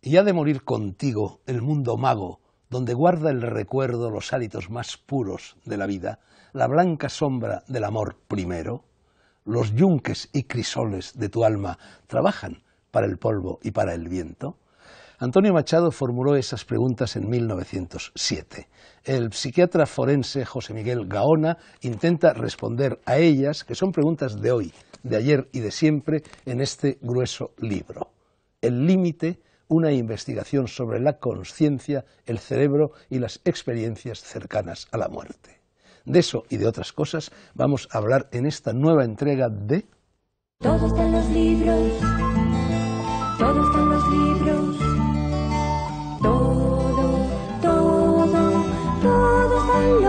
Y ha de morir contigo el mundo mago, donde guarda el recuerdo los hálitos más puros de la vida, la blanca sombra del amor primero. Los yunques y crisoles de tu alma trabajan para el polvo y para el viento. Antonio Machado formuló esas preguntas en 1907. El psiquiatra forense José Miguel Gaona intenta responder a ellas, que son preguntas de hoy, de ayer y de siempre, en este grueso libro. El límite una investigación sobre la conciencia, el cerebro y las experiencias cercanas a la muerte. De eso y de otras cosas vamos a hablar en esta nueva entrega de... Todo está los libros, todo está los libros, todo, todo, todo está en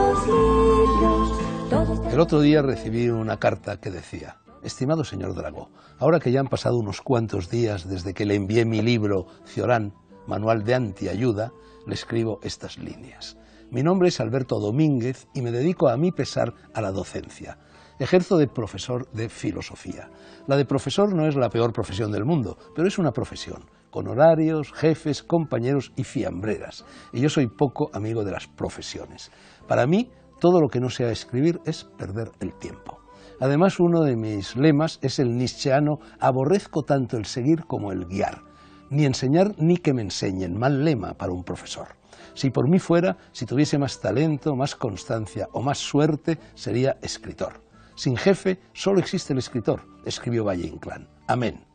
los libros. El otro día recibí una carta que decía... Estimado señor Drago, ahora que ya han pasado unos cuantos días desde que le envié mi libro Ciorán, Manual de Antiayuda, le escribo estas líneas. Mi nombre es Alberto Domínguez y me dedico a mi pesar a la docencia. Ejerzo de profesor de filosofía. La de profesor no es la peor profesión del mundo, pero es una profesión, con horarios, jefes, compañeros y fiambreras. Y yo soy poco amigo de las profesiones. Para mí, todo lo que no sea escribir es perder el tiempo. Además, uno de mis lemas es el nietzscheano, aborrezco tanto el seguir como el guiar. Ni enseñar ni que me enseñen, mal lema para un profesor. Si por mí fuera, si tuviese más talento, más constancia o más suerte, sería escritor. Sin jefe, solo existe el escritor, escribió Valle Inclán. Amén.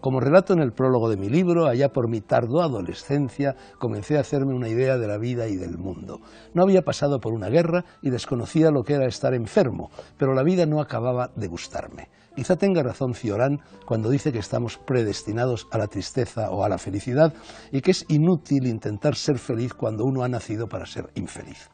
Como relato en el prólogo de mi libro, allá por mi tardo adolescencia, comencé a hacerme una idea de la vida y del mundo. No había pasado por una guerra y desconocía lo que era estar enfermo, pero la vida no acababa de gustarme. Quizá tenga razón Fiorán cuando dice que estamos predestinados a la tristeza o a la felicidad y que es inútil intentar ser feliz cuando uno ha nacido para ser infeliz.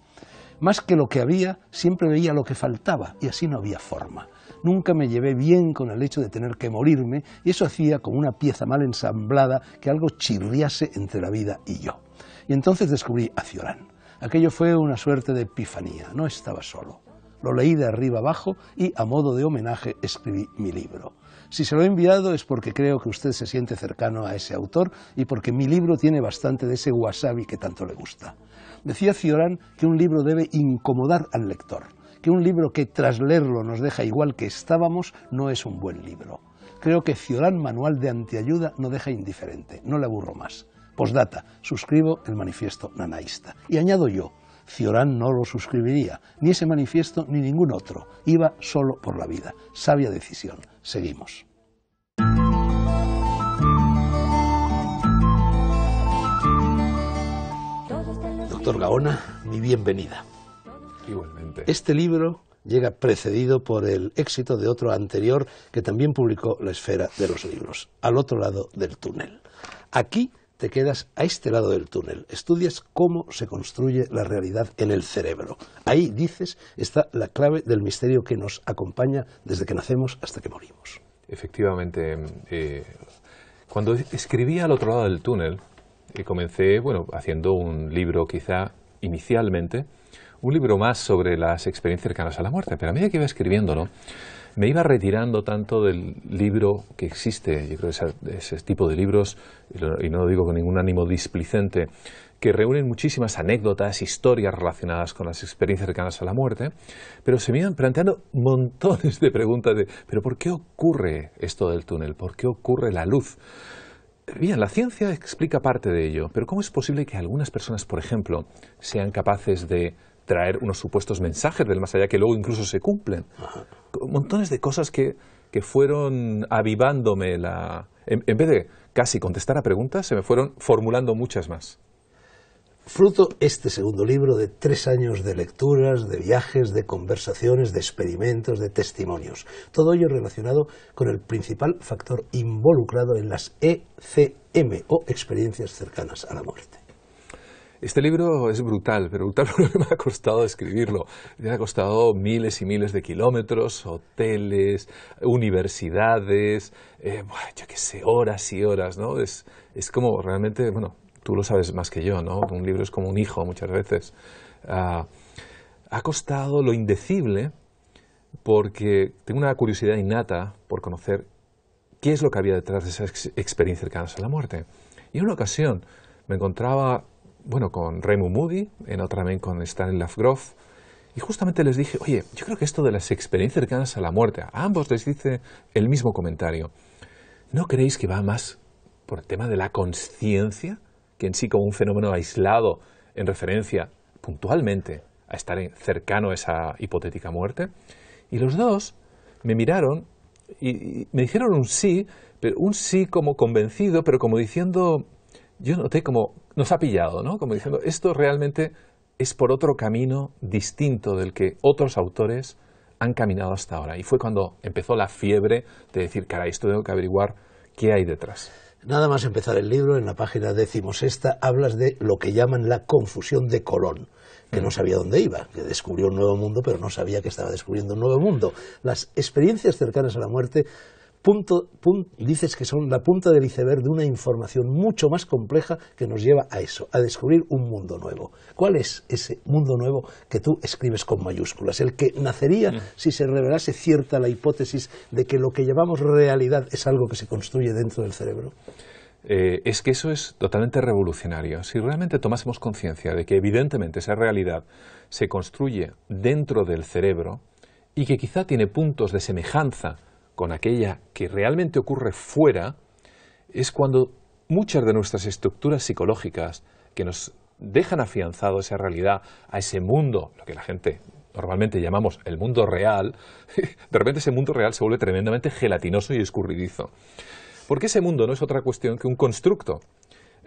Más que lo que había, siempre veía lo que faltaba y así no había forma nunca me llevé bien con el hecho de tener que morirme y eso hacía como una pieza mal ensamblada que algo chirriase entre la vida y yo. Y entonces descubrí a Ciorán. Aquello fue una suerte de epifanía, no estaba solo. Lo leí de arriba abajo y, a modo de homenaje, escribí mi libro. Si se lo he enviado es porque creo que usted se siente cercano a ese autor y porque mi libro tiene bastante de ese wasabi que tanto le gusta. Decía Ciorán que un libro debe incomodar al lector un libro que tras leerlo nos deja igual que estábamos no es un buen libro. Creo que Ciudadán Manual de Antiayuda no deja indiferente, no le aburro más. Postdata, suscribo el manifiesto nanaísta. Y añado yo, Ciorán no lo suscribiría, ni ese manifiesto ni ningún otro. Iba solo por la vida. Sabia decisión. Seguimos. Doctor Gaona, mi bienvenida. Este libro llega precedido por el éxito de otro anterior que también publicó La Esfera de los Libros, al otro lado del túnel. Aquí te quedas a este lado del túnel, estudias cómo se construye la realidad en el cerebro. Ahí, dices, está la clave del misterio que nos acompaña desde que nacemos hasta que morimos. Efectivamente, eh, cuando escribí al otro lado del túnel, eh, comencé, bueno, haciendo un libro quizá inicialmente un libro más sobre las experiencias cercanas a la muerte, pero a medida que iba escribiéndolo, me iba retirando tanto del libro que existe, yo creo que ese, tipo de libros, y, no lo digo con ningún ánimo displicente, que reúnen muchísimas anécdotas, historias relacionadas con las experiencias cercanas a la muerte, pero se me iban planteando montones de preguntas de, pero ¿por qué ocurre esto del túnel? ¿Por qué ocurre la luz? Bien, la ciencia explica parte de ello, pero ¿cómo es posible que algunas personas, por ejemplo, sean capaces de traer unos supuestos mensajes del más allá que luego incluso se cumplen. Montones de cosas que, fueron avivándome la... En, en, vez de casi contestar a preguntas, se me fueron formulando muchas más. Fruto este segundo libro de tres años de lecturas, de viajes, de conversaciones, de experimentos, de testimonios. Todo ello relacionado con el principal factor involucrado en las ECM o experiencias cercanas a la muerte. Este libro es brutal, pero brutal porque me ha costado escribirlo. Me ha costado miles y miles de kilómetros, hoteles, universidades, eh, yo qué sé, horas y horas, ¿no? Es, es como realmente, bueno, tú lo sabes más que yo, ¿no? Un libro es como un hijo muchas veces. Ah, ha costado lo indecible porque tengo una curiosidad innata por conocer qué es lo que había detrás de esa experiencia cercana a la muerte. Y en una ocasión me encontraba bueno, con Raymond Moody, en otra también con Stanley Grof, y justamente les dije, oye, yo creo que esto de las experiencias cercanas a la muerte, a ambos les dice el mismo comentario. ¿No creéis que va más por el tema de la conciencia, que en sí como un fenómeno aislado en referencia puntualmente a estar cercano a esa hipotética muerte? Y los dos me miraron y, me dijeron un sí, pero un sí como convencido, pero como diciendo, yo noté como nos ha pillado, ¿no? Como diciendo, esto realmente es por otro camino distinto del que otros autores han caminado hasta ahora. Y fue cuando empezó la fiebre de decir, caray, esto tengo que averiguar qué hay detrás. Nada más empezar el libro, en la página decimosexta hablas de lo que llaman la confusión de Colón, que no mm. sabía dónde iba, que descubrió un nuevo mundo, pero no sabía que estaba descubriendo un nuevo mundo. Las experiencias cercanas a la muerte punto, dices que son la punta del iceberg de una información mucho más compleja que nos lleva a eso, a descubrir un mundo nuevo. ¿Cuál es ese mundo nuevo que tú escribes con mayúsculas? El que nacería mm. si se revelase cierta la hipótesis de que lo que llamamos realidad es algo que se construye dentro del cerebro. Eh, es que eso es totalmente revolucionario. Si realmente tomásemos conciencia de que evidentemente esa realidad se construye dentro del cerebro y que quizá tiene puntos de semejanza con aquella que realmente ocurre fuera, es cuando muchas de nuestras estructuras psicológicas que nos dejan afianzado esa realidad, a ese mundo, lo que la gente normalmente llamamos el mundo real, de repente ese mundo real se vuelve tremendamente gelatinoso y escurridizo. Porque ese mundo no es otra cuestión que un constructo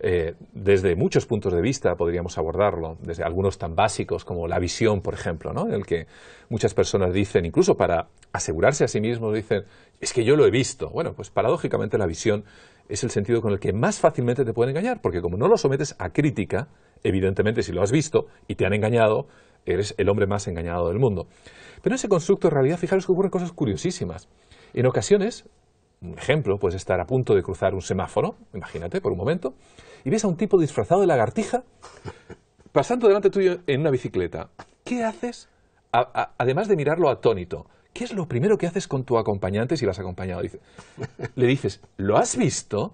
eh, desde muchos puntos de vista podríamos abordarlo, desde algunos tan básicos como la visión, por ejemplo, ¿no? en el que muchas personas dicen, incluso para asegurarse a sí mismos, dicen, es que yo lo he visto. Bueno, pues paradójicamente la visión es el sentido con el que más fácilmente te pueden engañar, porque como no lo sometes a crítica, evidentemente si lo has visto y te han engañado, eres el hombre más engañado del mundo. Pero ese constructo en realidad, fijaros que ocurren cosas curiosísimas. En ocasiones, un ejemplo puedes estar a punto de cruzar un semáforo, imagínate por un momento, y ves a un tipo disfrazado de lagartija pasando delante tuyo en una bicicleta. ¿Qué haces? además de mirarlo atónito, ¿qué es lo primero que haces con tu acompañante si vas acompañado? le dices, ¿lo has visto?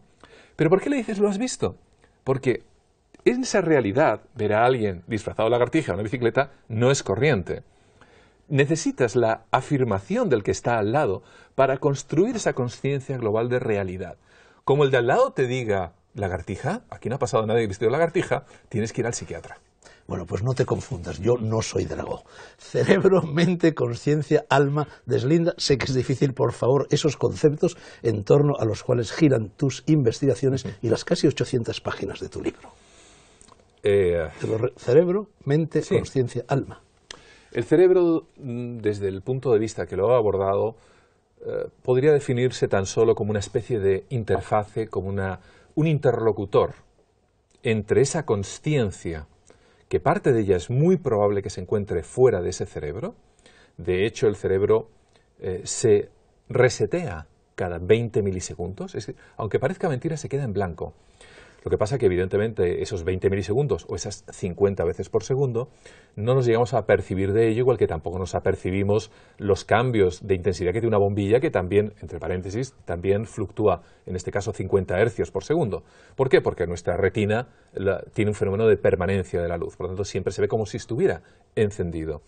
¿Pero por qué le dices, lo has visto? Porque en esa realidad, ver a alguien disfrazado de lagartija en una bicicleta no es corriente necesitas la afirmación del que está al lado para construir esa conciencia global de realidad. Como el de al lado te diga, lagartija, aquí no ha pasado nadie vestido lagartija, tienes que ir al psiquiatra. Bueno, pues no te confundas, yo no soy dragón. Cerebro, mente, conciencia, alma, deslinda. Sé que es difícil, por favor, esos conceptos en torno a los cuales giran tus investigaciones y las casi 800 páginas de tu libro. Eh, Cerebro, mente, conciencia, alma. El cerebro, mm, desde el punto de vista que lo ha abordado, eh, podría definirse tan solo como una especie de interfase, como una, un interlocutor entre esa conciencia, que parte de ella es muy probable que se encuentre fuera de ese cerebro. De hecho, el cerebro eh, se resetea cada 20 milisegundos, aunque parezca mentira, se queda en blanco. Lo que pasa es que evidentemente esos 20 milisegundos o esas 50 veces por segundo no nos llegamos a percibir de ello, igual que tampoco nos apercibimos los cambios de intensidad que tiene una bombilla que también, entre paréntesis, también fluctúa, en este caso 50 hercios por segundo. ¿Por qué? Porque nuestra retina tiene un fenómeno de permanencia de la luz, por lo tanto siempre se ve como si estuviera encendido.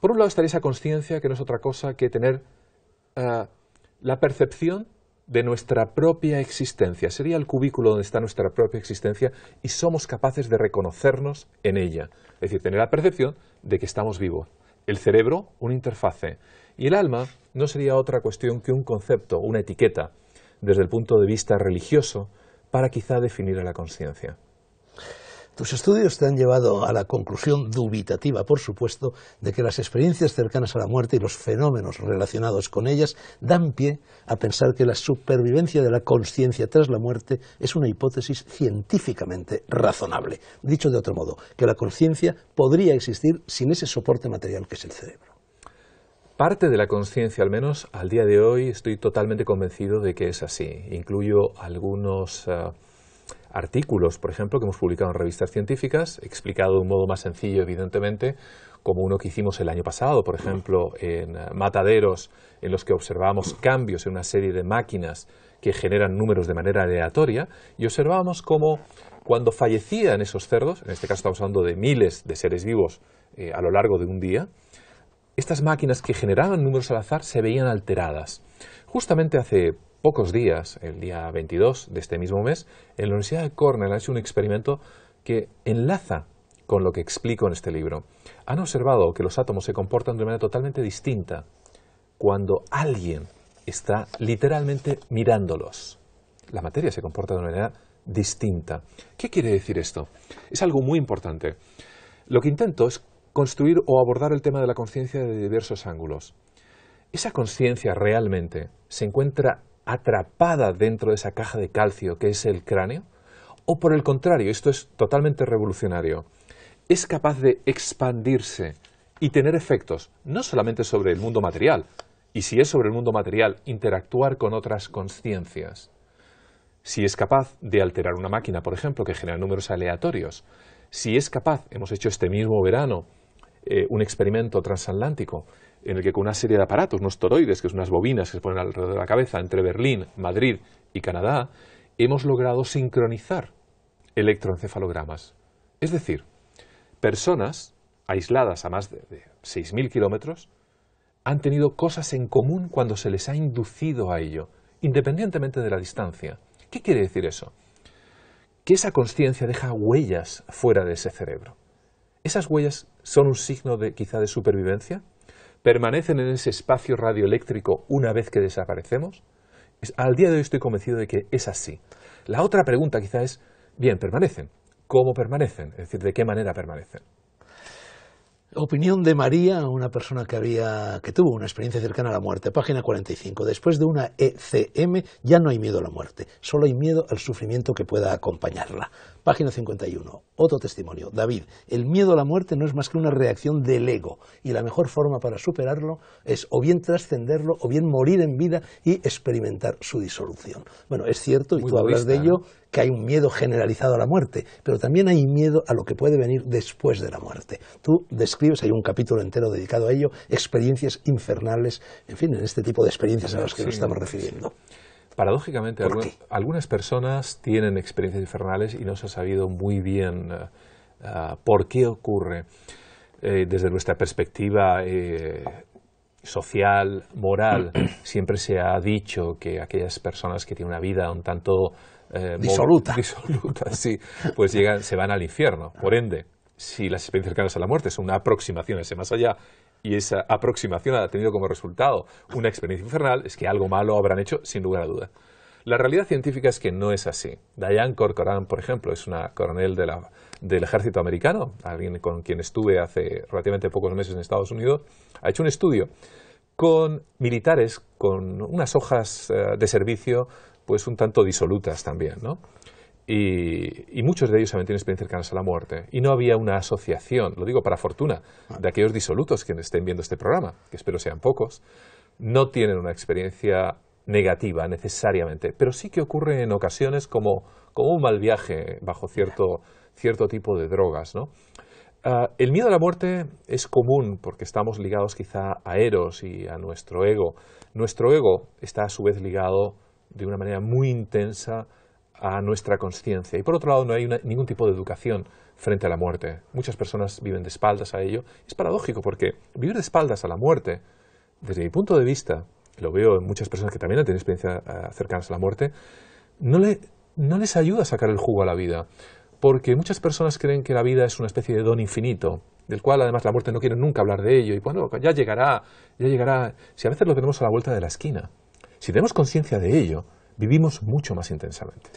Por un lado estaría esa conciencia que no es otra cosa que tener ah, la percepción de nuestra propia existencia, sería el cubículo donde está nuestra propia existencia y somos capaces de reconocernos en ella, es decir, tener la percepción de que estamos vivos. El cerebro, una interfase, y el alma no sería otra cuestión que un concepto, una etiqueta, desde el punto de vista religioso, para quizá definir a la conciencia. Los estudios te han llevado a la conclusión dubitativa, por supuesto, de que las experiencias cercanas a la muerte y los fenómenos relacionados con ellas dan pie a pensar que la supervivencia de la conciencia tras la muerte es una hipótesis científicamente razonable. Dicho de otro modo, que la conciencia podría existir sin ese soporte material que es el cerebro. Parte de la conciencia, al menos al día de hoy, estoy totalmente convencido de que es así. Incluyo algunos... Eh, artículos, por ejemplo, que hemos publicado en revistas científicas, explicado de un modo más sencillo, evidentemente, como uno que hicimos el año pasado, por ejemplo, en eh, mataderos, en los que observábamos cambios en una serie de máquinas que generan números de manera aleatoria, y observábamos cómo cuando fallecían esos cerdos, en este caso estamos hablando de miles de seres vivos eh, a lo largo de un día, estas máquinas que generaban números al azar se veían alteradas. Justamente hace pocos días, el día 22 de este mismo mes, en la Universidad de Cornell han hecho un experimento que enlaza con lo que explico en este libro. Han observado que los átomos se comportan de manera totalmente distinta cuando alguien está literalmente mirándolos. La materia se comporta de una manera distinta. ¿Qué quiere decir esto? Es algo muy importante. Lo que intento es construir o abordar el tema de la conciencia de diversos ángulos. ¿Esa conciencia realmente se encuentra atrapada dentro de esa caja de calcio que es el cráneo? ¿O por el contrario, esto es totalmente revolucionario, es capaz de expandirse y tener efectos no solamente sobre el mundo material, y si es sobre el mundo material, interactuar con otras conciencias? Si es capaz de alterar una máquina, por ejemplo, que genera números aleatorios, si es capaz, hemos hecho este mismo verano eh, un experimento transatlántico, en el que con una serie de aparatos, unos toroides, que son unas bobinas que se ponen alrededor de la cabeza entre Berlín, Madrid y Canadá, hemos logrado sincronizar electroencefalogramas. Es decir, personas aisladas a más de, 6.000 kilómetros han tenido cosas en común cuando se les ha inducido a ello, independientemente de la distancia. ¿Qué quiere decir eso? Que esa conciencia deja huellas fuera de ese cerebro. ¿Esas huellas son un signo de, quizá de supervivencia? permanecen en ese espacio radioeléctrico una vez que desaparecemos? Al día de hoy estoy convencido de que es así. La otra pregunta quizás es, bien, permanecen. ¿Cómo permanecen? Es decir, ¿de qué manera permanecen? Opinión de María, una persona que, había, que tuvo una experiencia cercana a la muerte, página 45. Después de una ECM ya no hay miedo a la muerte, solo hay miedo al sufrimiento que pueda acompañarla. Página 51. Otro testimonio. David, el miedo a la muerte no es más que una reacción del ego y la mejor forma para superarlo es o bien trascenderlo o bien morir en vida y experimentar su disolución. Bueno, es cierto, y tú hablas de ello, que hay un miedo generalizado a la muerte, pero también hay miedo a lo que puede venir después de la muerte. Tú describes, hay un capítulo entero dedicado a ello, experiencias infernales, en fin, en este tipo de experiencias a las que nos estamos refiriendo. Paradójicamente, algunas personas tienen experiencias infernales y no se ha sabido muy bien eh, eh, por qué ocurre. Eh, desde nuestra perspectiva social, moral, siempre se ha dicho que aquellas personas que tienen una vida un tanto... disoluta. Disoluta, sí. Pues llegan, se van al infierno. Por ah. ende, si las experiencias cercanas a la muerte son una aproximación ese más allá y esa aproximación ha tenido como resultado una experiencia infernal, es que algo malo habrán hecho sin lugar a duda. La realidad científica es que no es así. Diane Corcoran, por ejemplo, es una coronel del ejército americano, alguien con quien estuve hace relativamente pocos meses en Estados Unidos, ha hecho un estudio con militares con unas hojas eh, de servicio pues un tanto disolutas también, ¿no? y, muchos de ellos también tienen experiencia cercanas a la muerte. Y no había una asociación, lo digo para fortuna, ah. de aquellos disolutos que estén viendo este programa, que espero sean pocos, no tienen una experiencia negativa necesariamente, pero sí que ocurre en ocasiones como, un mal viaje bajo cierto, cierto tipo de drogas. ¿no? Ah, el miedo a la muerte es común porque estamos ligados quizá a Eros y a nuestro ego. Nuestro ego está a su vez ligado de una manera muy intensa a nuestra conciencia. Y por otro lado, no hay ningún tipo de educación frente a la muerte. Muchas personas viven de espaldas a ello. Es paradójico porque vivir de espaldas a la muerte, desde mi punto de vista, lo veo en muchas personas que también han tenido experiencia eh, cercana a la muerte, no, no les ayuda a sacar el jugo a la vida. Porque muchas personas creen que la vida es una especie de don infinito, del cual además la muerte no quiere nunca hablar de ello. Y bueno, ya llegará, ya llegará. Si a veces lo tenemos a la vuelta de la esquina, si tenemos conciencia de ello, vivimos mucho más intensamente.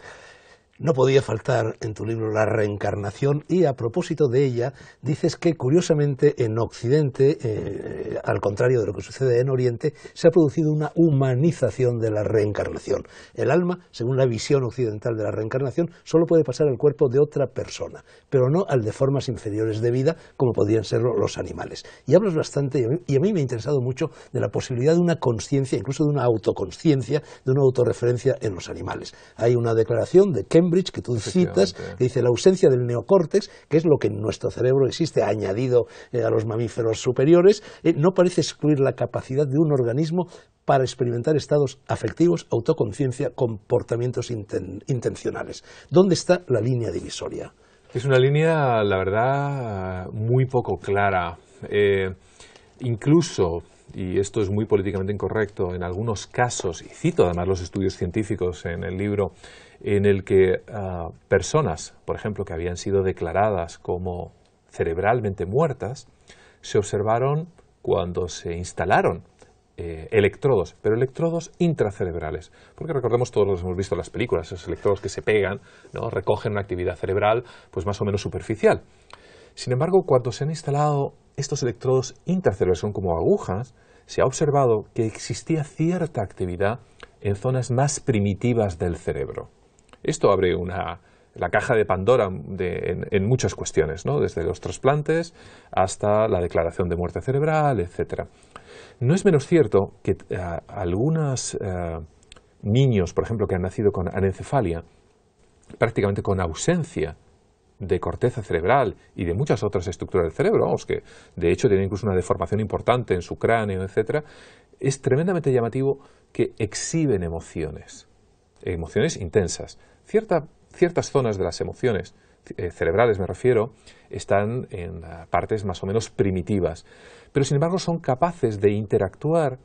No podía faltar en tu libro la reencarnación y a propósito de ella dices que curiosamente en Occidente, eh, al contrario de lo que sucede en Oriente, se ha producido una humanización de la reencarnación. El alma, según la visión occidental de la reencarnación, solo puede pasar al cuerpo de otra persona, pero no al de formas inferiores de vida como podrían ser los animales. Y hablas bastante, y a mí, me ha interesado mucho, de la posibilidad de una conciencia, incluso de una autoconciencia, de una autorreferencia en los animales. Hay una declaración de que que tú citas, que dice la ausencia del neocórtex, que es lo que en nuestro cerebro existe, añadido eh, a los mamíferos superiores, eh, no parece excluir la capacidad de un organismo para experimentar estados afectivos, autoconciencia, comportamientos intencionales. ¿Dónde está la línea divisoria? Es una línea, la verdad, muy poco clara. Eh, incluso, y esto es muy políticamente incorrecto, en algunos casos, y cito además los estudios científicos en el libro, en el que ah, personas, por ejemplo, que habían sido declaradas como cerebralmente muertas, se observaron cuando se instalaron eh, electrodos, pero electrodos intracerebrales. Porque recordemos, todos los hemos visto en las películas, esos electrodos que se pegan, recogen una actividad cerebral pues más o menos superficial. Sin embargo, cuando se han instalado estos electrodos intracerebrales, son como agujas, se ha observado que existía cierta actividad en zonas más primitivas del cerebro. Esto abre una, la caja de Pandora en, muchas cuestiones, ¿no? desde los trasplantes hasta la declaración de muerte cerebral, etc. No es menos cierto que eh, algunos eh, niños, por ejemplo, que han nacido con anencefalia, prácticamente con ausencia de corteza cerebral y de muchas otras estructuras del cerebro, vamos, que de hecho tienen incluso una deformación importante en su cráneo, etc., es tremendamente llamativo que exhiben emociones, emociones intensas ciertas zonas de las emociones, eh, cerebrales me refiero, están en eh, partes más o menos primitivas, pero sin embargo son capaces de interactuar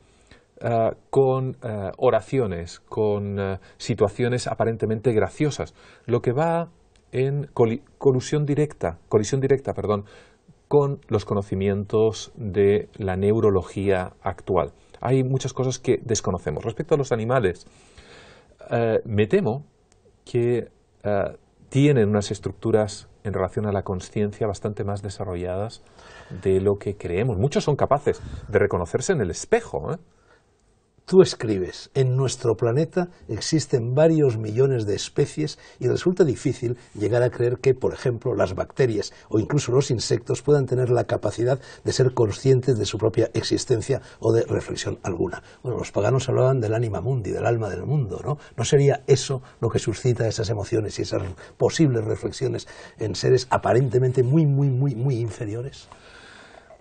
eh, con oraciones, con situaciones aparentemente graciosas, lo que va en directa, colisión directa, perdón, con los conocimientos de la neurología actual. Hay muchas cosas que desconocemos. Respecto a los animales, me temo que eh, tienen unas estructuras en relación a la conciencia bastante más desarrolladas de lo que creemos. Muchos son capaces de reconocerse en el espejo. ¿eh? Tú escribes, en nuestro planeta existen varios millones de especies y resulta difícil llegar a creer que, por ejemplo, las bacterias o incluso los insectos puedan tener la capacidad de ser conscientes de su propia existencia o de reflexión alguna. Bueno, los paganos hablaban del anima mundi, del alma del mundo, ¿no? ¿No sería eso lo que suscita esas emociones y esas posibles reflexiones en seres aparentemente muy, muy, muy, muy inferiores?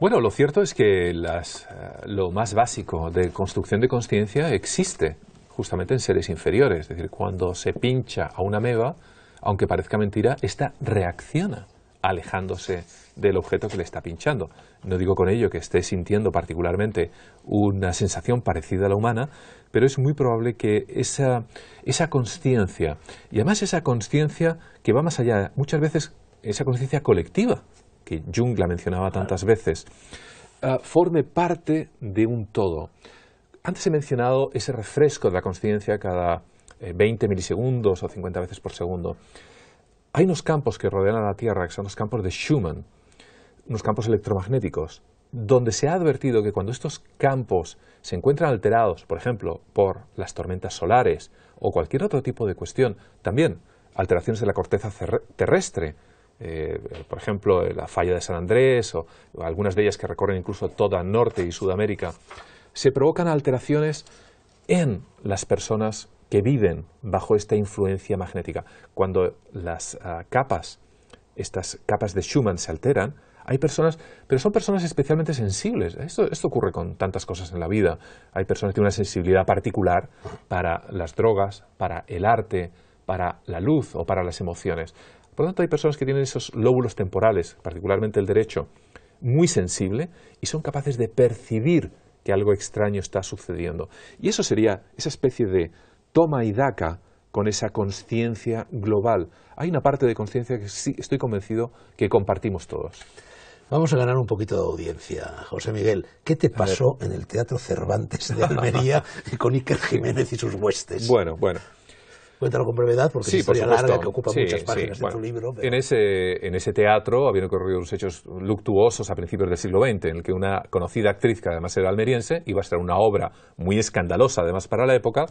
Bueno, lo cierto es que las, eh, lo más básico de construcción de conciencia existe justamente en seres inferiores. Es decir, cuando se pincha a una mega, aunque parezca mentira, esta reacciona alejándose del objeto que le está pinchando. No digo con ello que esté sintiendo particularmente una sensación parecida a la humana, pero es muy probable que esa, esa conciencia, y además esa conciencia que va más allá, muchas veces esa conciencia colectiva, que Jung la mencionaba tantas veces, eh, forme parte de un todo. Antes he mencionado ese refresco de la conciencia cada eh, veinte 20 milisegundos o 50 veces por segundo. Hay unos campos que rodean a la Tierra, que son los campos de Schumann, unos campos electromagnéticos, donde se ha advertido que cuando estos campos se encuentran alterados, por ejemplo, por las tormentas solares o cualquier otro tipo de cuestión, también alteraciones de la corteza terrestre, eh, por ejemplo, eh, la falla de San Andrés o algunas de ellas que recorren incluso toda Norte y Sudamérica, se provocan alteraciones en las personas que viven bajo esta influencia magnética. Cuando las ah, capas, estas capas de Schumann se alteran, hay personas, pero son personas especialmente sensibles. Esto, esto, ocurre con tantas cosas en la vida. Hay personas que tienen una sensibilidad particular para las drogas, para el arte, para la luz o para las emociones. Por lo tanto, hay personas que tienen esos lóbulos temporales, particularmente el derecho, muy sensible y son capaces de percibir que algo extraño está sucediendo. Y eso sería esa especie de toma y daca con esa conciencia global. Hay una parte de conciencia que sí, estoy convencido que compartimos todos. Vamos a ganar un poquito de audiencia, José Miguel. ¿Qué te pasó en el Teatro Cervantes de Almería con Iker Jiménez y sus huestes? Bueno, bueno. Cuéntalo con brevedad, porque es una que ocupa muchas páginas de tu libro. En, ese, en ese teatro habían ocurrido unos hechos luctuosos a principios del siglo XX, en el que una conocida actriz, que además era almeriense, iba a estar una obra muy escandalosa, además para la época,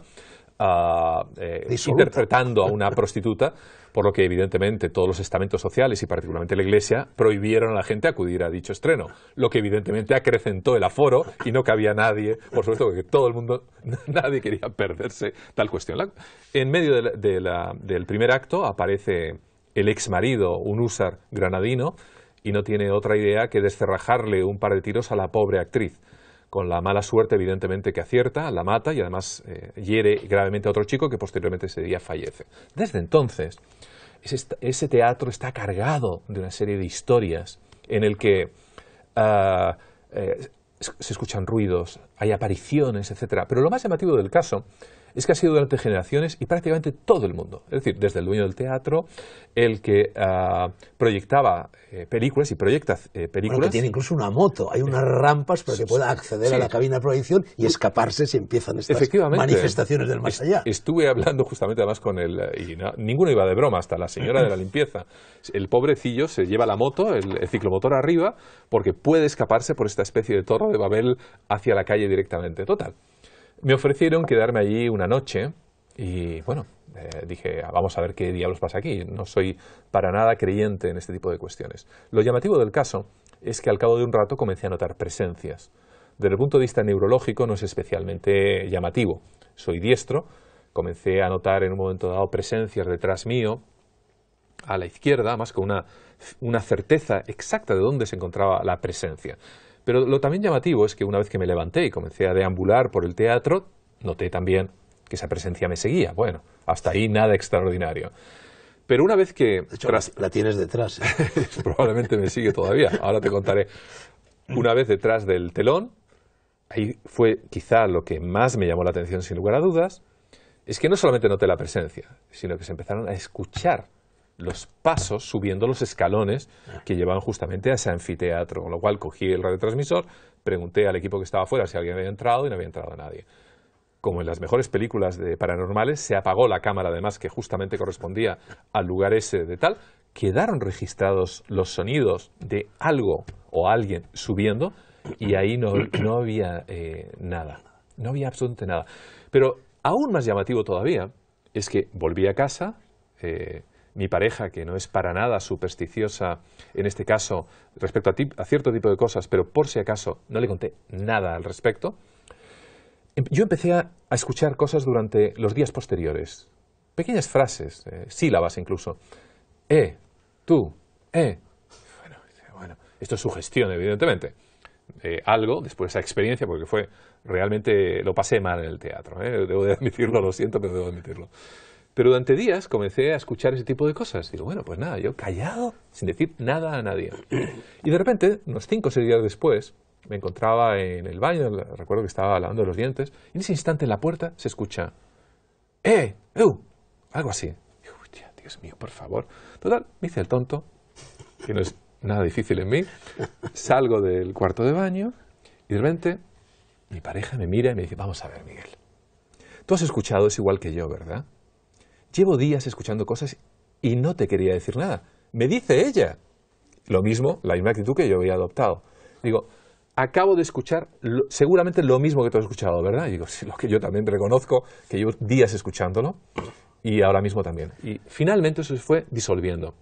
eh, interpretando a una prostituta, por lo que evidentemente todos los estamentos sociales y particularmente la Iglesia prohibieron a la gente acudir a dicho estreno, lo que evidentemente acrecentó el aforo y no cabía nadie, por supuesto, que todo el mundo, nadie quería perderse tal cuestión. en medio del primer acto aparece el ex marido, un húsar granadino, y no tiene otra idea que descerrajarle un par de tiros a la pobre actriz con la mala suerte, evidentemente, que acierta, la mata y además eh, hiere gravemente a otro chico que posteriormente ese día fallece. Desde entonces, ese, teatro está cargado de una serie de historias en el que ah, eh, se escuchan ruidos, hay apariciones, etc. Pero lo más llamativo del caso es que ha sido durante generaciones y prácticamente todo el mundo. Es decir, desde el dueño del teatro, el que ah, proyectaba eh, películas y proyecta eh, películas. tiene incluso una moto, hay unas eh, rampas para que pueda acceder a la cabina de proyección y escaparse si empiezan estas manifestaciones del más allá. Estuve hablando justamente además con él, y ninguno iba de broma, hasta la señora de la limpieza. El pobrecillo se lleva la moto, el ciclomotor arriba, porque puede escaparse por esta especie de torre de Babel hacia la calle directamente. Total, me ofrecieron quedarme allí una noche y bueno, eh, dije, vamos a ver qué diablos pasa aquí. No soy para nada creyente en este tipo de cuestiones. Lo llamativo del caso es que al cabo de un rato comencé a notar presencias. Desde el punto de vista neurológico no es especialmente llamativo. Soy diestro, comencé a notar en un momento dado presencias detrás mío, a la izquierda, más con una, una certeza exacta de dónde se encontraba la presencia. Pero lo también llamativo es que una vez que me levanté y comencé a deambular por el teatro, noté también que esa presencia me seguía. Bueno, hasta ahí nada extraordinario. Pero una vez que... De hecho, la tienes detrás. ¿eh? Probablemente me sigue todavía, ahora te contaré. Una vez detrás del telón, ahí fue quizá lo que más me llamó la atención sin lugar a dudas, es que no solamente noté la presencia, sino que se empezaron a escuchar los pasos subiendo los escalones ah. que llevaban justamente a ese anfiteatro, con lo cual cogí el radiotransmisor, pregunté al equipo que estaba afuera si alguien había entrado y no había entrado nadie. Como en las mejores películas de paranormales, se apagó la cámara, además, que justamente correspondía al lugar ese de tal, quedaron registrados los sonidos de algo o alguien subiendo y ahí no, había eh, nada, no había absolutamente nada. Pero aún más llamativo todavía es que volví a casa, eh, mi pareja, que no es para nada supersticiosa, en este caso, respecto a, cierto tipo de cosas, pero por si acaso no le conté nada al respecto, em, yo empecé a, escuchar cosas durante los días posteriores, pequeñas frases, eh, sílabas incluso. Eh, tú, eh. Bueno, esto es sugestión, evidentemente. Eh, algo después de esa experiencia, porque fue realmente, lo pasé mal en el teatro, eh, debo admitirlo, lo siento, pero debo admitirlo. Pero durante días comencé a escuchar ese tipo de cosas. Digo, bueno, pues nada, yo callado, sin decir nada a nadie. Y de repente, unos cinco o seis días después, me encontraba en el baño, recuerdo que estaba lavando los dientes, y en ese instante en la puerta se escucha, ¡eh! ¡eu! Algo así. Dios mío, por favor. Total, me hice el tonto, que no es nada difícil en mí. Salgo del cuarto de baño y de repente mi pareja me mira y me dice, vamos a ver, Miguel. Tú has escuchado, es igual que yo, ¿verdad? llevo días escuchando cosas y no te quería decir nada. Me dice ella. Lo mismo, la misma actitud que yo había adoptado. Digo, acabo de escuchar seguramente lo mismo que tú has escuchado, ¿verdad? digo, sí, lo que yo también reconozco, que llevo días escuchándolo y ahora mismo también. Y finalmente eso se fue disolviendo.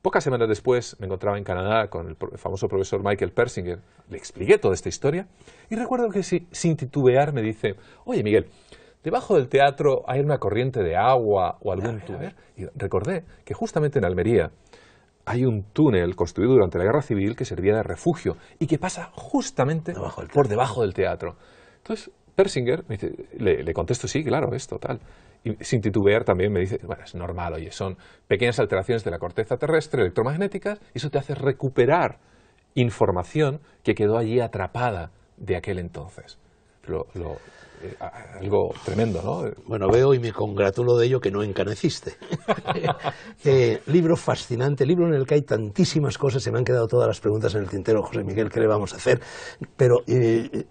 Pocas semanas después me encontraba en Canadá con el famoso profesor Michael Persinger. Le expliqué toda esta historia y recuerdo que sin titubear me dice, oye Miguel, Debajo del teatro hay una corriente de agua o algún túnel. y recordé que justamente en Almería hay un túnel construido durante la Guerra Civil que servía de refugio y que pasa justamente por debajo del teatro. Entonces, Persinger me dice, le, contesto, sí, claro, es total. Y sin titubear también me dice, bueno, es normal, oye, son pequeñas alteraciones de la corteza terrestre electromagnéticas y eso te hace recuperar información que quedó allí atrapada de aquel entonces. Lo, lo, eh, algo tremendo, ¿no? Bueno, veo y me congratulo de ello que no encaneciste. Eh, libro fascinante, libro en el que hay tantísimas cosas, se me han quedado todas las preguntas en el tintero, José Miguel, ¿qué le vamos a hacer? Pero eh,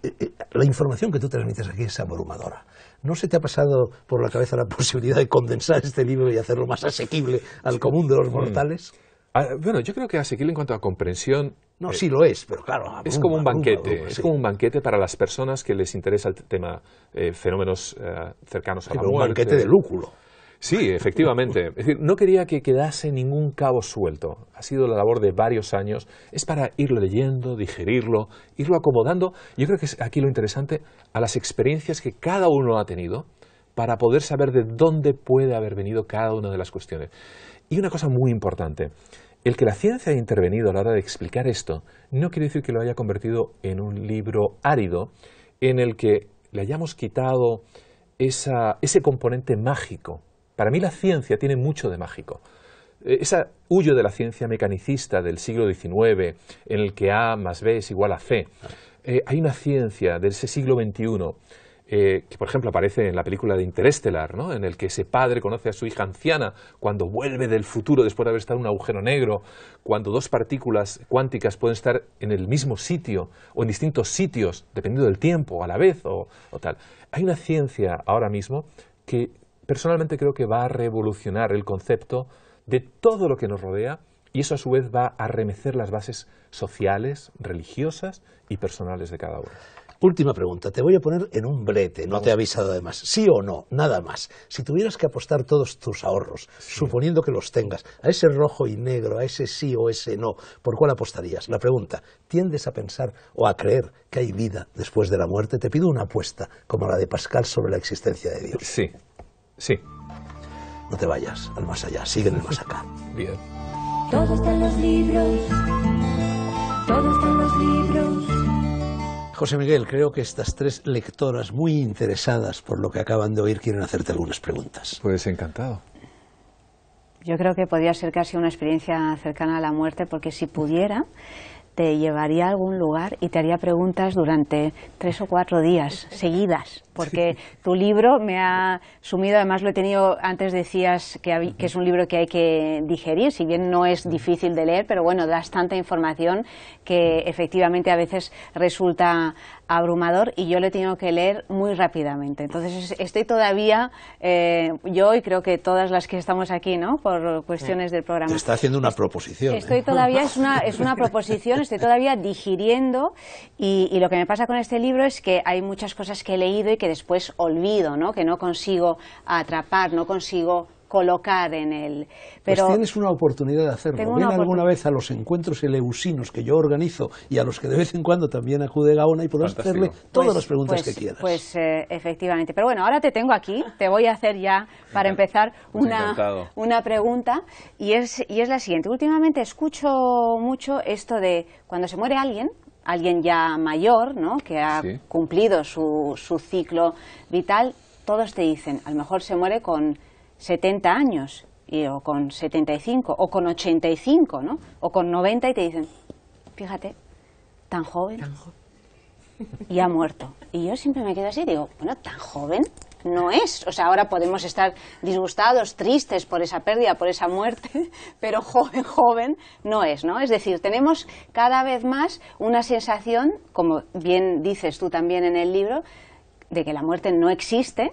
la información que tú transmites aquí es abrumadora. ¿No se te ha pasado por la cabeza la posibilidad de condensar este libro y hacerlo más asequible al común de los mm. mortales? Ah, bueno, yo creo que asequible en cuanto a comprensión. No, eh, sí lo es, pero claro. es como un banquete, es como un banquete para las personas que les interesa el tema, eh, fenómenos eh, cercanos a la pero muerte. Un banquete de lúculo. Sí, efectivamente. Es decir, no quería que quedase ningún cabo suelto. Ha sido la labor de varios años. Es para irlo leyendo, digerirlo, irlo acomodando. Yo creo que es aquí lo interesante a las experiencias que cada uno ha tenido para poder saber de dónde puede haber venido cada una de las cuestiones. Y una cosa muy importante. El que la ciencia haya intervenido a la hora de explicar esto no quiere decir que lo haya convertido en un libro árido en el que le hayamos quitado ese componente mágico. Para mí la ciencia tiene mucho de mágico. Eh, ese huyo de la ciencia mecanicista del siglo XIX, en el que A más B es igual a C. Ah. Eh, hay una ciencia de ese siglo XXI eh, que por ejemplo aparece en la película de Interestelar, ¿no? en el que ese padre conoce a su hija anciana cuando vuelve del futuro después de haber estado en un agujero negro, cuando dos partículas cuánticas pueden estar en el mismo sitio o en distintos sitios, dependiendo del tiempo, a la vez o, tal. Hay una ciencia ahora mismo que personalmente creo que va a revolucionar el concepto de todo lo que nos rodea y eso a su vez va a arremecer las bases sociales, religiosas y personales de cada uno. Última pregunta, te voy a poner en un brete, no te he avisado además. ¿Sí o no? Nada más. Si tuvieras que apostar todos tus ahorros, suponiendo que los tengas, a ese rojo y negro, a ese sí o ese no, ¿por cuál apostarías? La pregunta, ¿tiendes a pensar o a creer que hay vida después de la muerte? Te pido una apuesta, como la de Pascal sobre la existencia de Dios. Sí, sí. No te vayas al más allá, sigue en el más acá. Bien. Todos los libros, todos están los libros. José Miguel, creo que estas tres lectoras muy interesadas por lo que acaban de oír quieren hacerte algunas preguntas. Pues encantado. Yo creo que podría ser casi una experiencia cercana a la muerte, porque si pudiera, te llevaría a algún lugar y te haría preguntas durante tres o cuatro días seguidas porque tu libro me ha sumido, además lo he tenido, antes decías que, es un libro que hay que digerir, si bien no es difícil de leer, pero bueno, das tanta información que efectivamente a veces resulta abrumador y yo lo he tenido que leer muy rápidamente. Entonces estoy todavía, eh, yo y creo que todas las que estamos aquí, ¿no? Por cuestiones del programa. Te está haciendo una proposición. ¿eh? Estoy todavía, es una, es una proposición, estoy todavía digiriendo y lo que me pasa con este libro es que hay muchas cosas que he leído y que después olvido, ¿no? que no consigo atrapar, no consigo colocar en él. Pues pero tienes una oportunidad de hacerlo. Ven alguna vez a los encuentros eleusinos que yo organizo y a los que de vez en cuando también acude Gaona y podrás hacerle todas pues, las preguntas pues, que quieras. Pues eh, efectivamente. Pero bueno, ahora te tengo aquí, te voy a hacer ya para empezar una, una pregunta y es, y es la siguiente. Últimamente escucho mucho esto de cuando se muere alguien, alguien ya mayor, ¿no? que ha cumplido su, ciclo vital, todos te dicen, a lo mejor se muere con 70 años, y, o con 75, o con 85, ¿no? o con 90, y te dicen, fíjate, tan joven, tan joven. y ha muerto. Y yo siempre me quedo así, digo, bueno, tan joven, no es. O sea, ahora podemos estar disgustados, tristes por esa pérdida, por esa muerte, pero joven, joven no es, ¿no? Es decir, tenemos cada vez más una sensación, como bien dices tú también en el libro, de que la muerte no existe,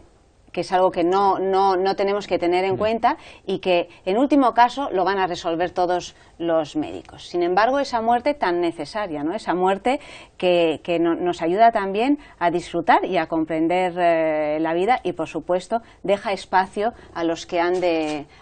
que es algo que no, no, no tenemos que tener en cuenta y que en último caso lo van a resolver todos los médicos. Sin embargo, esa muerte tan necesaria, ¿no? esa muerte que, nos ayuda también a disfrutar y a comprender eh, la vida y, por supuesto, deja espacio a los, que han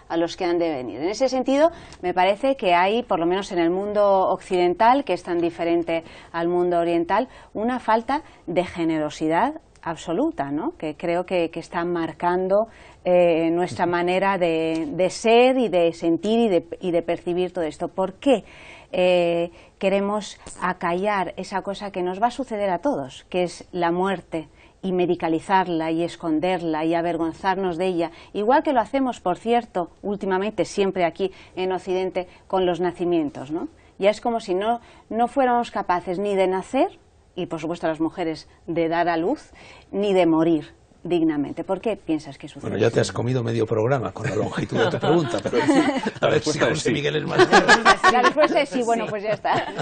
a los que han de venir. En ese sentido, me parece que hay, por lo menos en el mundo occidental, que es tan diferente al mundo oriental, una falta de generosidad absoluta, ¿no? que creo que, está están marcando eh, nuestra manera de, ser y de sentir y de, percibir todo esto. ¿Por qué eh, queremos acallar esa cosa que nos va a suceder a todos, que es la muerte? y medicalizarla y esconderla y avergonzarnos de ella, igual que lo hacemos, por cierto, últimamente siempre aquí en Occidente con los nacimientos, ¿no? Ya es como si no, no fuéramos capaces ni de nacer y por supuesto a las mujeres de dar a luz ni de morir dignamente. ¿Por qué piensas que sucede? Bueno, ya te has comido medio programa con la longitud de tu pregunta, pero a ver si Miguel es más. La respuesta es sí, bueno, pues ya está.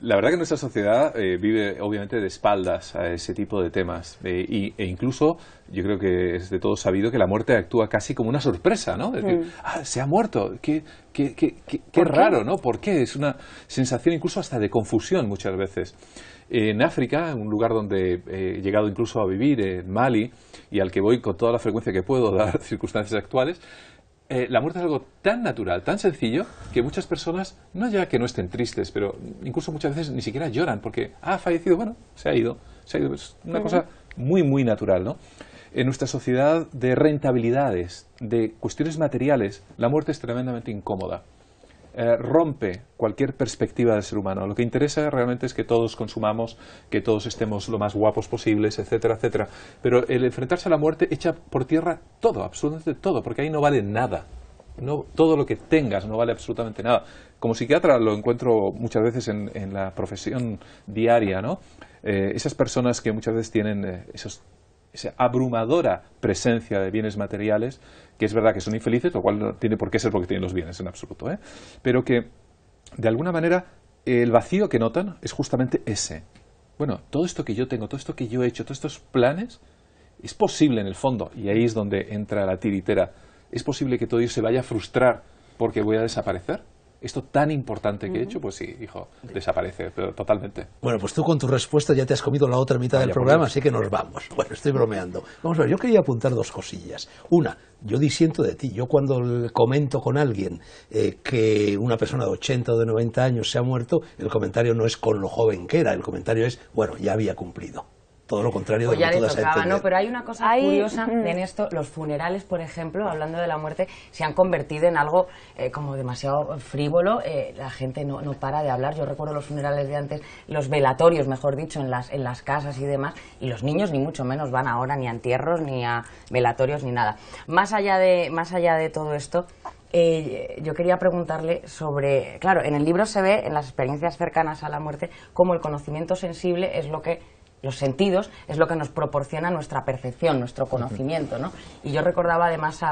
la verdad que nuestra sociedad eh, vive obviamente de espaldas a ese tipo de temas eh, y, e incluso yo creo que es de todo sabido que la muerte actúa casi como una sorpresa, ¿no? Es mm. ah, se ha muerto, qué, qué, qué, qué raro, ¿no? ¿Por qué? Es una sensación incluso hasta de confusión muchas veces en África, un lugar donde he llegado incluso a vivir, en Mali, y al que voy con toda la frecuencia que puedo, dar circunstancias actuales, eh, la muerte es algo tan natural, tan sencillo, que muchas personas, no ya que no estén tristes, pero incluso muchas veces ni siquiera lloran porque ah, ha fallecido, bueno, se ha ido, se ha ido. Es una cosa muy, muy natural, ¿no? En nuestra sociedad de rentabilidades, de cuestiones materiales, la muerte es tremendamente incómoda. Eh, rompe cualquier perspectiva del ser humano. Lo que interesa realmente es que todos consumamos, que todos estemos lo más guapos posibles, etcétera, etcétera. Pero el enfrentarse a la muerte echa por tierra todo, absolutamente todo, porque ahí no vale nada. No, todo lo que tengas no vale absolutamente nada. Como psiquiatra lo encuentro muchas veces en, la profesión diaria, ¿no? Eh, esas personas que muchas veces tienen eh, esos esa abrumadora presencia de bienes materiales, que es verdad que son infelices, lo cual no tiene por qué ser porque tienen los bienes en absoluto, ¿eh? pero que de alguna manera el vacío que notan es justamente ese. Bueno, todo esto que yo tengo, todo esto que yo he hecho, todos estos planes, es posible en el fondo, y ahí es donde entra la tiritera, es posible que todo ello se vaya a frustrar porque voy a desaparecer esto tan importante que he hecho, pues sí, hijo, desaparece pero totalmente. Bueno, pues tú con tu respuesta ya te has comido la otra mitad del pues programa, así que nos vamos. Bueno, estoy bromeando. Vamos a ver, yo quería apuntar dos cosillas. Una, yo disiento de ti. Yo cuando comento con alguien eh, que una persona de 80 o de 90 años se ha muerto, el comentario no es con lo joven que era, el comentario es, bueno, ya había cumplido todo lo contrario de pues lo que tú das ¿no? Pero hay una cosa curiosa mm. en esto, los funerales, por ejemplo, hablando de la muerte, se han convertido en algo eh, como demasiado frívolo, eh, la gente no, para de hablar, yo recuerdo los funerales de antes, los velatorios, mejor dicho, en las, en las casas y demás, y los niños ni mucho menos van ahora ni a entierros, ni a velatorios, ni nada. Más allá de, más allá de todo esto, eh, yo quería preguntarle sobre, claro, en el libro se ve, en las experiencias cercanas a la muerte, cómo el conocimiento sensible es lo que los sentidos es lo que nos proporciona nuestra percepción, nuestro conocimiento, ¿no? Y yo recordaba además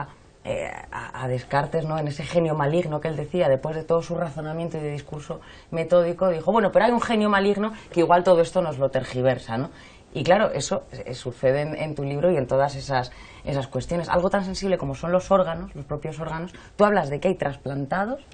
eh, a, a, Descartes, ¿no? En ese genio maligno que él decía, después de todo su razonamiento y de discurso metódico, dijo, bueno, pero hay un genio maligno que igual todo esto nos lo tergiversa, ¿no? Y claro, eso eh, eh, sucede en, tu libro y en todas esas, esas cuestiones. Algo tan sensible como son los órganos, los propios órganos, tú hablas de que hay trasplantados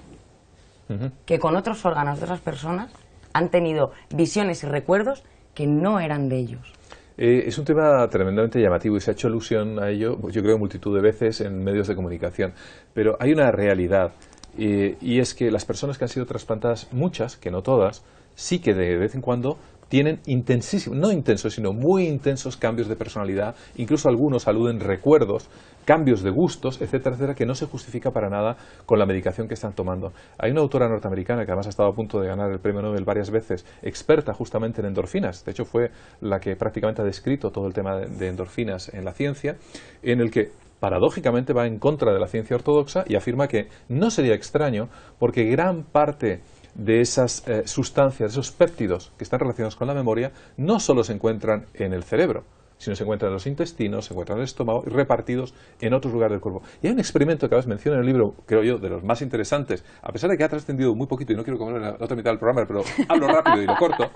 que con otros órganos de otras personas han tenido visiones y recuerdos que no eran de ellos. Eh, es un tema tremendamente llamativo y se ha hecho alusión a ello, pues, yo creo, multitud de veces en medios de comunicación. Pero hay una realidad eh, y es que las personas que han sido trasplantadas, muchas, que no todas, sí que de vez en cuando tienen intensísimos, no intensos, sino muy intensos cambios de personalidad, incluso algunos aluden recuerdos, cambios de gustos, etcétera, etcétera, que no se justifica para nada con la medicación que están tomando. Hay una autora norteamericana que además ha estado a punto de ganar el premio Nobel varias veces, experta justamente en endorfinas, de hecho fue la que prácticamente ha descrito todo el tema de endorfinas en la ciencia, en el que paradójicamente va en contra de la ciencia ortodoxa y afirma que no sería extraño porque gran parte de esas eh, sustancias, de esos péptidos que están relacionados con la memoria, no solo se encuentran en el cerebro, sino se encuentran en los intestinos, se encuentran en el estómago y repartidos en otros lugares del cuerpo. Y hay un experimento que a veces menciono en el libro, creo yo, de los más interesantes, a pesar de que ha trascendido muy poquito y no quiero comer la otra mitad del programa, pero hablo rápido y lo corto,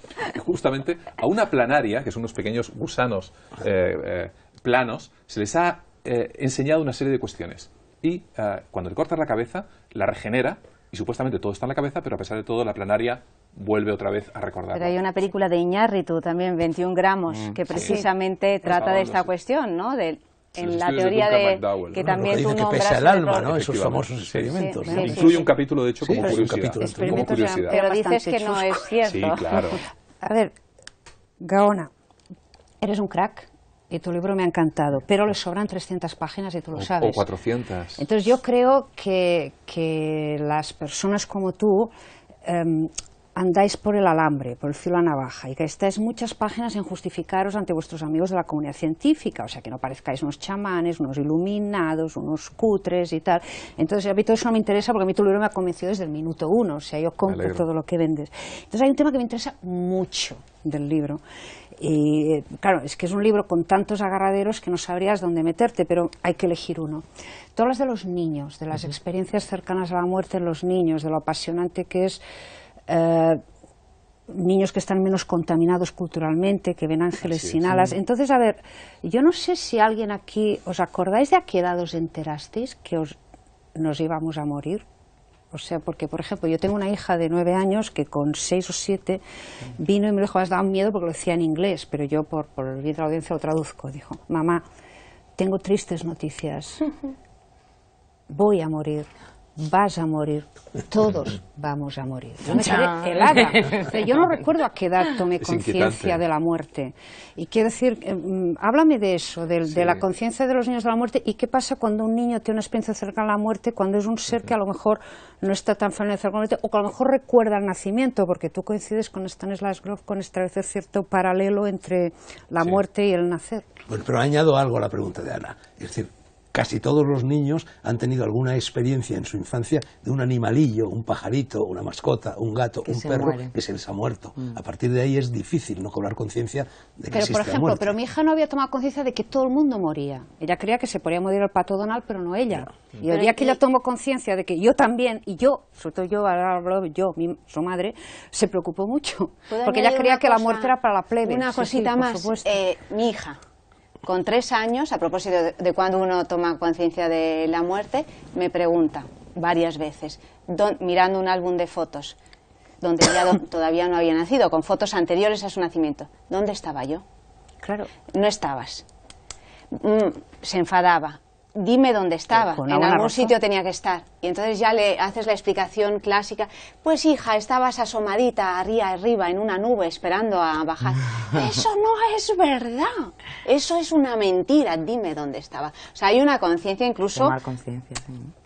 justamente a una planaria, que son unos pequeños gusanos eh, eh, planos, se les ha enseñado una serie de cuestiones. Y cuando le cortas la cabeza, la regenera y supuestamente todo está en la cabeza, pero a pesar de todo la planaria vuelve otra vez a recordar. Pero hay una película de Iñárritu también, 21 gramos, mm, que precisamente trata de esta cuestión, ¿no? en la teoría de, que también tú que pesa el alma, ¿no? Esos famosos experimentos. Incluye un capítulo, de hecho, Un como curiosidad. Pero dices que no es cierto. Sí, claro. a ver, Gaona, eres un crack y tu libro me ha encantado, pero le sobran 300 páginas y tú lo sabes. O 400. Entonces yo creo que, las personas como tú em, andáis por el alambre, por el cielo a navaja, y que estáis muchas páginas en justificaros ante vuestros amigos de la comunidad científica, o sea, que no parezcáis unos chamanes, unos iluminados, unos cutres y tal. Entonces, a mí todo eso no me interesa porque a mí tu libro me ha convencido desde el minuto uno, o sea, yo compro todo lo que vendes. Entonces, hay un tema que me interesa mucho del libro, y eh, claro, es que es un libro con tantos agarraderos que no sabrías dónde meterte, pero hay que elegir uno. Tú hablas de los niños, de las experiencias cercanas a la muerte en los niños, de lo apasionante que es. Eh, niños que están menos contaminados culturalmente, que ven ángeles sin alas. Entonces, a ver, yo no sé si alguien aquí, ¿os acordáis de a qué edad os enterasteis que os, nos íbamos a morir? O sea, porque, por ejemplo, yo tengo una hija de nueve años que con seis o siete vino y me dijo, has dado miedo porque lo decía en inglés, pero yo por, por el bien de la audiencia lo traduzco. Dijo, mamá, tengo tristes noticias. Voy a morir vas a morir, todos vamos a morir. Yo me Yo no recuerdo a qué edad tomé conciencia de la muerte. Y quiero decir, eh, mm, háblame de eso, de, la conciencia de los niños de la muerte y qué pasa cuando un niño tiene una experiencia cerca a la muerte, cuando es un ser que a lo mejor no está tan familiarizado con la muerte o que a lo mejor recuerda el nacimiento, porque tú coincides con Stanislas Grof con establecer cierto paralelo entre la muerte y el nacer. Bueno, pero añado algo a la pregunta de Ana. Es decir, casi todos los niños han tenido alguna experiencia en su infancia de un animalillo, un pajarito, una mascota, un gato, un perro que se les ha muerto. Mm. A partir de ahí es difícil no cobrar conciencia de que pero, por ejemplo, Pero mi hija no había tomado conciencia de que todo el mundo moría. Ella creía que se podía morir el pato Donald, pero no ella. Y el día que ella tomó conciencia de que yo también, y yo, sobre todo yo, yo, su madre, se preocupó mucho. Porque ella creía que la muerte era para la plebe. Una cosita más, eh, mi hija con tres años, a propósito de, cuando uno toma conciencia de la muerte, me pregunta varias veces, mirando un álbum de fotos, donde ya todavía no había nacido, con fotos anteriores a su nacimiento, ¿dónde estaba yo? Claro. No estabas. Mm, se enfadaba, dime dónde estaba, en algún sitio tenía que estar. Y entonces ya le haces la explicación clásica, pues hija, estabas asomadita arriba, arriba, en una nube, esperando a bajar. Eso no es verdad, eso es una mentira, dime dónde estaba. O sea, hay una conciencia incluso... conciencia,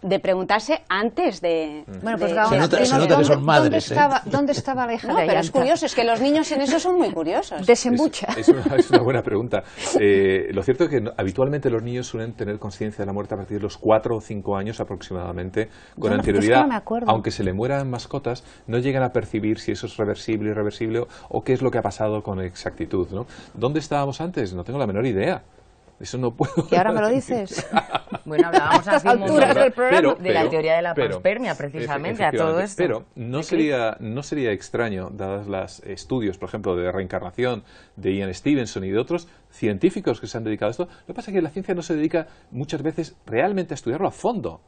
de preguntarse antes de... Mm. Bueno, pues se, nota, son ¿dónde, madres. ¿eh? estaba, ¿Dónde estaba pero es curioso, es que los niños en eso son muy curiosos. Desembucha. Es, una, buena pregunta. Eh, lo cierto es que habitualmente los niños suelen tener conciencia de la muerte a partir de los cuatro o cinco años aproximadamente, con anterioridad. aunque se le mueran mascotas, no llegan a percibir si eso es reversible, irreversible o, o qué es lo que ha pasado con exactitud. ¿no? ¿Dónde estábamos antes? No tengo la menor idea. Eso no puedo. ¿Y ahora me lo dices? bueno, hablábamos así alturas del programa de la teoría de la prospermia precisamente, a todo esto. Pero no sería, no sería extraño, dadas los estudios, por ejemplo, de reencarnación de Ian Stevenson y de otros científicos que se han dedicado a esto. Lo que pasa es que la ciencia no se dedica muchas veces realmente a estudiarlo a fondo.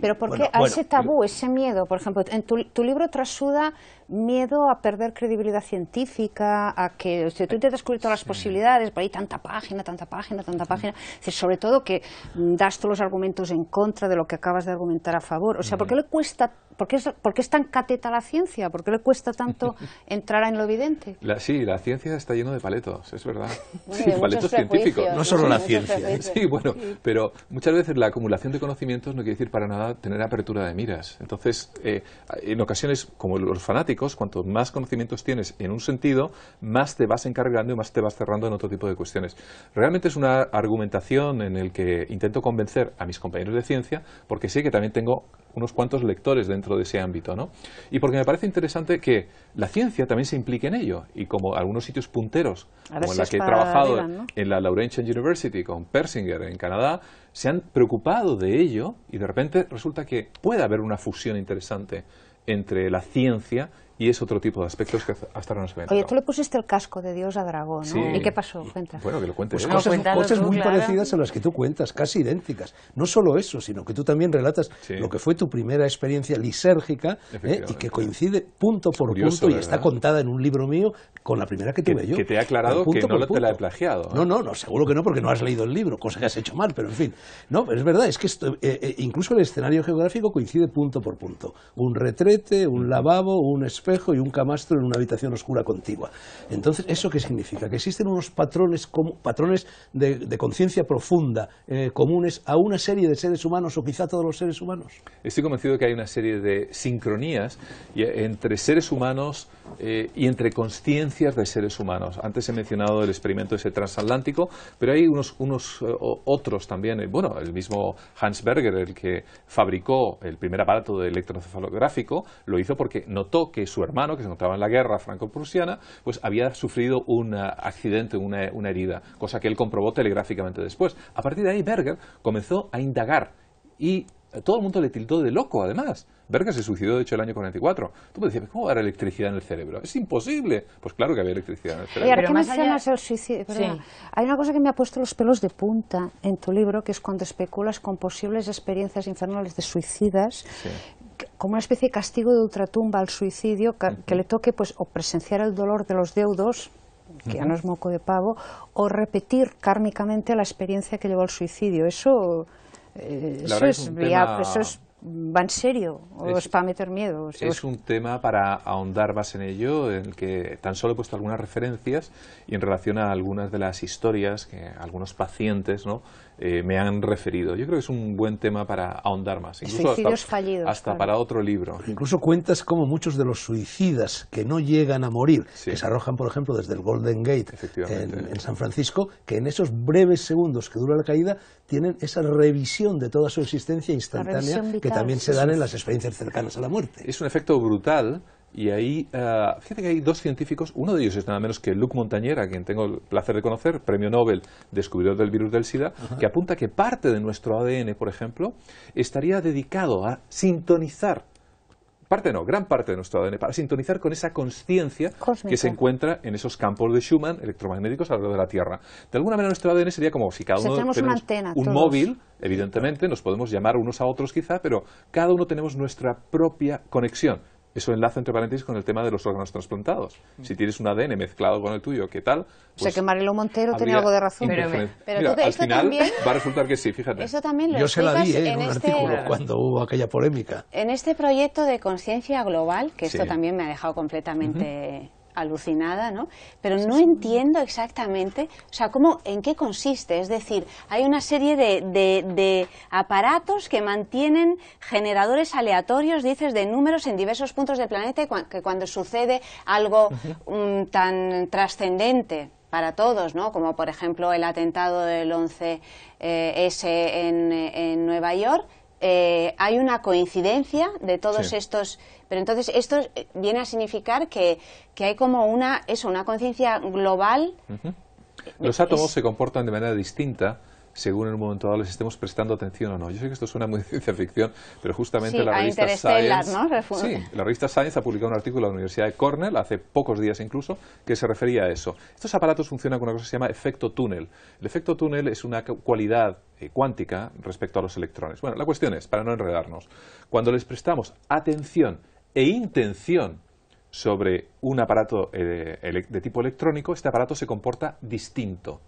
pero ¿por qué ese tabú, ese miedo? Por ejemplo, en tu, tu libro trasuda miedo a perder credibilidad científica, a que tú te has todas las posibilidades, por ahí tanta página, tanta página, tanta página, sobre todo que das todos los argumentos en contra de lo que acabas de argumentar a favor. O sea, ¿por qué le cuesta, por qué es, tan cateta la ciencia? ¿Por qué le cuesta tanto entrar en lo evidente? sí, la ciencia está lleno de paletos, es verdad. sí, paletos científicos. No solo la ciencia. ¿eh? Sí, bueno, pero muchas veces la acumulación de conocimientos no quiere decir para nada tener apertura de miras. Entonces, eh, en ocasiones, como los fanáticos, Cuantos más conocimientos tienes en un sentido, más te vas encargando y más te vas cerrando en otro tipo de cuestiones. Realmente es una argumentación en el que intento convencer a mis compañeros de ciencia, porque sé que también tengo unos cuantos lectores dentro de ese ámbito, ¿no? Y porque me parece interesante que la ciencia también se implique en ello, y como algunos sitios punteros, como en la que he trabajado en la Laurentian University con Persinger en Canadá, se han preocupado de ello y de repente resulta que puede haber una fusión interesante entre la ciencia y es otro tipo de aspectos que hasta ahora no se ven. Oye, tú le pusiste el casco de Dios a Dragón, ¿no? ¿Y qué pasó? Bueno, que lo cuentes. Pues cosas, muy parecidas a las que tú cuentas, casi idénticas. No solo eso, sino que tú también relatas lo que fue tu primera experiencia lisérgica ¿eh? y que coincide punto por punto y está contada en un libro mío con la primera que tuve yo. Que te ha aclarado que no te la he plagiado. ¿eh? No, no, no, seguro que no, porque no has leído el libro, cosa que has hecho mal, pero en fin. No, pero es verdad, es que eh, incluso el escenario geográfico coincide punto por punto. Un retrete, un lavabo, un y un camastro en una habitación oscura contigua. Entonces, ¿eso qué significa? Que existen unos patrones, como patrones de, conciencia profunda eh, comunes a una serie de seres humanos o quizá a todos los seres humanos. Estoy convencido que hay una serie de sincronías eh, entre seres humanos eh, y entre conciencias de seres humanos. Antes he mencionado el experimento ese transatlántico, pero hay unos, unos otros también. Bueno, el mismo Hans Berger, el que fabricó el primer aparato de electroencefalográfico, lo hizo porque notó que su su hermano, que se encontraba en la guerra franco-prusiana, pues había sufrido un eh, accidente, una, herida, cosa que él comprobó telegráficamente después. A partir de ahí, Berger comenzó a indagar y eh, todo el mundo le tildó de loco, además. Berger se suicidó, de hecho, el año 44. Tú me decías, ¿cómo va a haber electricidad en el cerebro? Es imposible. Pues claro que había electricidad en el cerebro. Y ahora allá... suicidio, hay una cosa que me ha puesto los pelos de punta en tu libro, que es cuando especulas con posibles experiencias infernales de suicidas, como una especie de castigo de ultratumba al suicidio, que, le toque pues, o presenciar el dolor de los deudos, que ya no es moco de pavo, o repetir kármicamente la experiencia que llevó al suicidio. Eso, eh, eso, es, viable, eso va en serio o es, para meter miedo. es un tema para ahondar más en ello, en el que tan solo he puesto algunas referencias y en relación a algunas de las historias que algunos pacientes ¿no? Eh, me han referido. Yo creo que es un buen tema para ahondar más. Incluso Suicidios hasta, hasta para otro libro. Incluso cuentas como muchos de los suicidas que no llegan a morir, que se arrojan, por ejemplo, desde el Golden Gate en, San Francisco, que en esos breves segundos que dura la caída tienen esa revisión de toda su existencia instantánea que también se dan en las experiencias cercanas a la muerte. Es un efecto brutal y ahí, ah, fíjate que hay dos científicos, uno de ellos es nada menos que Luc Montagnier, a quien tengo el placer de conocer, premio Nobel, descubridor del virus del SIDA, que apunta que parte de nuestro ADN, por ejemplo, estaría dedicado a sintonizar, parte no, gran parte de nuestro ADN, para sintonizar con esa conciencia que se encuentra en esos campos de Schumann electromagnéticos alrededor de la Tierra. De alguna manera nuestro ADN sería como si cada uno tenemos, un móvil, evidentemente, nos podemos llamar unos a otros quizá, pero cada uno tenemos nuestra propia conexión eso enlaza entre paréntesis con el tema de los órganos trasplantados. Mm. Si tienes un ADN mezclado con el tuyo, ¿qué tal? Pues que Marelo Montero tenía algo de razón. Pero, tú, al va a resultar que sí, fíjate. Yo se la di ¿eh? en, un este artículo cuando hubo aquella polémica. En este proyecto de conciencia global, que esto también me ha dejado completamente alucinada, ¿no? Pero no entiendo exactamente, o sea, cómo, en qué consiste. Es decir, hay una serie de, de, aparatos que mantienen generadores aleatorios, dices, de números en diversos puntos del planeta, que cuando sucede algo mm, tan trascendente para todos, ¿no? Como por ejemplo el atentado del 11S eh, en, en Nueva York, eh, hay una coincidencia de todos estos. Pero entonces esto eh, viene a significar que, que hay como una, eso, una conciencia global. Los átomos se comportan de manera distinta según en un momento dado les estemos prestando atención o no. Yo sé que esto suena muy de ciencia ficción, pero justamente la revista Science... ¿no? Sí, la revista Science ha publicado un artículo en la Universidad de Cornell, hace pocos días incluso, que se refería a eso. Estos aparatos funcionan con una cosa que se llama efecto túnel. El efecto túnel es una cualidad eh, cuántica respecto a los electrones. Bueno, la cuestión es, para no enredarnos, cuando les prestamos atención e intención sobre un aparato eh, de tipo electrónico, este aparato se comporta distinto.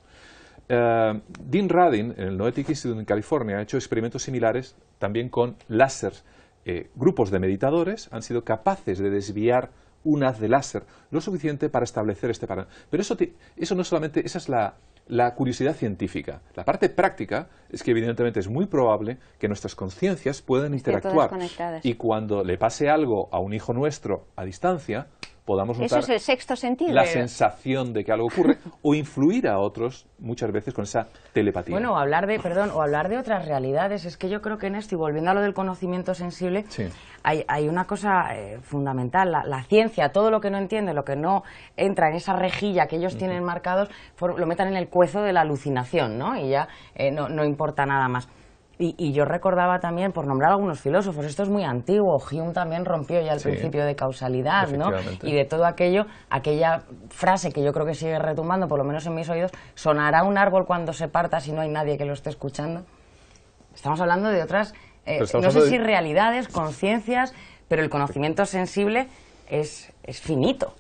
Eh, Dean Radin, en el Noetic Institute en California, ha hecho experimentos similares también con láseres. Eh, grupos de meditadores han sido capaces de desviar un haz de láser, lo suficiente para establecer este parámetro. Pero eso, eso no solamente, esa es la curiosidad científica. La parte práctica es que evidentemente es muy probable que nuestras conciencias puedan interactuar. Y cuando le pase algo a un hijo nuestro a distancia, podamos Eso es el sexto sentido. la sensación de que algo ocurre o influir a otros muchas veces con esa telepatía. Bueno, hablar de, perdón, o hablar de otras realidades. Es que yo creo que en esto, y volviendo a lo del conocimiento sensible, hay, hay, una cosa eh, fundamental. La, ciencia, todo lo que no entiende, lo que no entra en esa rejilla que ellos tienen marcados, lo metan en el cuezo de la alucinación, ¿no? Y ya eh, no, no importa nada más. Y, yo recordaba también, por nombrar algunos filósofos, esto es muy antiguo, Hume también rompió ya el principio de causalidad, ¿no? Y de todo aquello, aquella frase que yo creo que sigue retumbando, por lo menos en mis oídos, ¿sonará un árbol cuando se parta si no hay nadie que lo esté escuchando? Estamos hablando de otras, eh, no sé si realidades, conciencias, pero el conocimiento sensible es finito.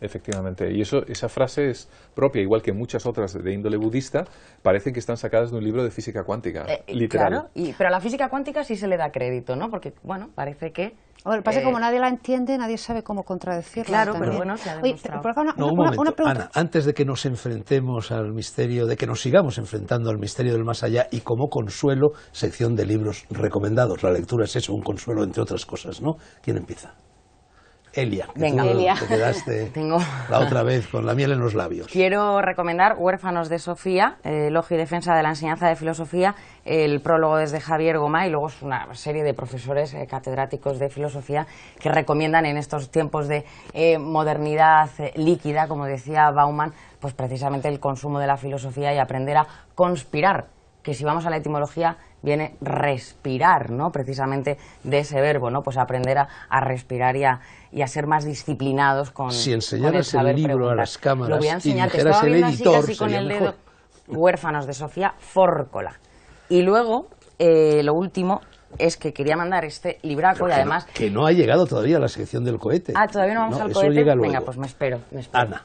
Efectivamente, y eso, esa frase es propia, igual que muchas otras de índole budista, parece que están sacadas de un libro de física cuántica, eh, eh, literal. y, pero a la física cuántica sí se le da crédito, ¿no? Porque, bueno, parece que... Bueno, pasa eh, como nadie la entiende, nadie sabe cómo contradecirla. Claro, pero bueno, se ha Oye, por una, pregunta. Ana, antes de que nos enfrentemos al misterio, de que nos sigamos enfrentando al misterio del más allá y como consuelo, sección de libros recomendados. La lectura es eso, un consuelo entre otras cosas, ¿no? ¿Quién empieza? Elia, te quedaste la otra vez con la miel en los labios. Quiero recomendar Huérfanos de Sofía, elogio eh, y defensa de la enseñanza de filosofía. El prólogo desde Javier Goma y luego es una serie de profesores eh, catedráticos de filosofía que recomiendan en estos tiempos de eh, modernidad líquida, como decía Bauman, pues precisamente el consumo de la filosofía y aprender a conspirar, que si vamos a la etimología viene respirar, ¿no? Precisamente de ese verbo, ¿no? Pues aprender a, respirar y a, y a, ser más disciplinados con Si enseñaras el, libro a las cámaras Lo voy a enseñar, y dijeras estaba el editor, así, con el dedo. Huérfanos de Sofía Fórcola. Y luego, eh, lo último, es que quería mandar este libraco y además... Que no, ha llegado todavía a la sección del cohete. Ah, todavía no vamos al cohete. Venga, pues me espero, me espero. Ana.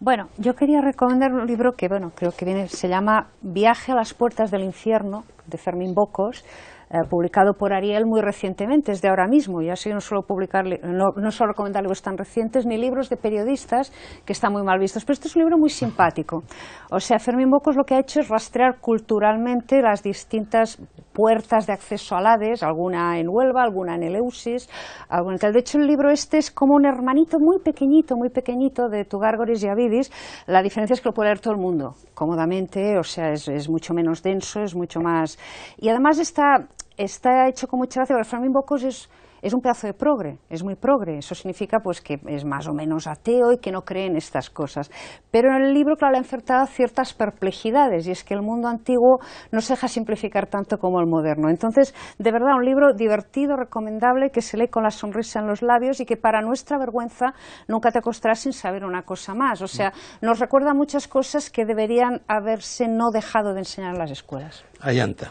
Bueno, yo quería recomendar un libro que, bueno, creo que viene, se llama Viaje a las puertas del infierno, de Fermín Bocos, eh, publicado por Ariel muy recientemente, es de ahora mismo. y sé, no solo publicar, no, no suelo recomendar libros tan recientes, ni libros de periodistas que están muy mal vistos, pero este es un libro muy simpático. O sea, Fermín Bocos lo que ha hecho es rastrear culturalmente las distintas puertas de acceso a Hades, alguna en Huelva, alguna en Eleusis, alguna que De hecho, el libro este es como un hermanito muy pequeñito, muy pequeñito de Tugárgoris y Abidis*. La diferencia es que lo puede leer todo el mundo cómodamente, o sea, es, mucho menos denso, es mucho más... Y además está, está hecho con mucha gracia, porque Bocos es es un pedazo de progre, es muy progre, eso significa pues que es más o menos ateo y que no cree en estas cosas. Pero en el libro, claro, le ha ciertas perplejidades y es que el mundo antiguo no se deja simplificar tanto como el moderno. Entonces, de verdad, un libro divertido, recomendable, que se lee con la sonrisa en los labios y que para nuestra vergüenza nunca te acostarás sin saber una cosa más. O sea, nos recuerda muchas cosas que deberían haberse no dejado de enseñar en las escuelas. Ayanta.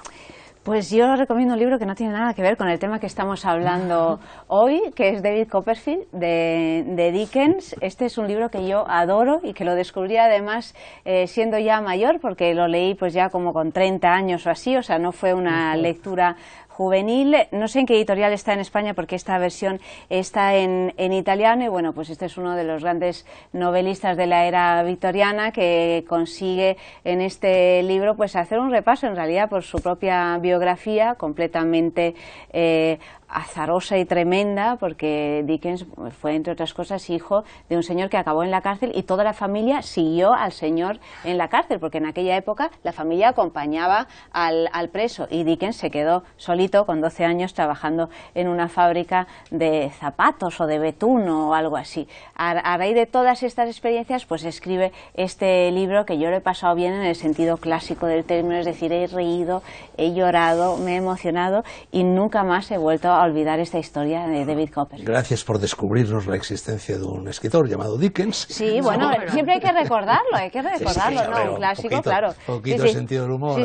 Pues yo recomiendo un libro que no tiene nada que ver con el tema que estamos hablando hoy, que es David Copperfield de, Dickens. Este es un libro que yo adoro y que lo descubrí además eh, siendo ya mayor, porque lo leí pues ya como con 30 años o así, o sea, no fue una lectura juvenil. No sé en qué editorial está en España porque esta versión está en, en, italiano y bueno, pues este es uno de los grandes novelistas de la era victoriana que consigue en este libro pues hacer un repaso en realidad por su propia biografía completamente eh, azarosa y tremenda porque Dickens fue, entre otras cosas, hijo de un señor que acabó en la cárcel y toda la familia siguió al señor en la cárcel, porque en aquella época la familia acompañaba al, preso y Dickens se quedó solito con 12 años trabajando en una fábrica de zapatos o de betún o algo así. A, raíz de todas estas experiencias, pues escribe este libro que yo lo he pasado bien en el sentido clásico del término, es decir, he reído, he llorado, me he emocionado y nunca más he vuelto olvidar esta historia de David Copperfield. Gracias por descubrirnos la existencia de un escritor llamado Dickens. Sí, bueno, siempre hay que recordarlo, hay que recordarlo, ¿no? un clásico, poquito, claro. poquito de sentido del humor,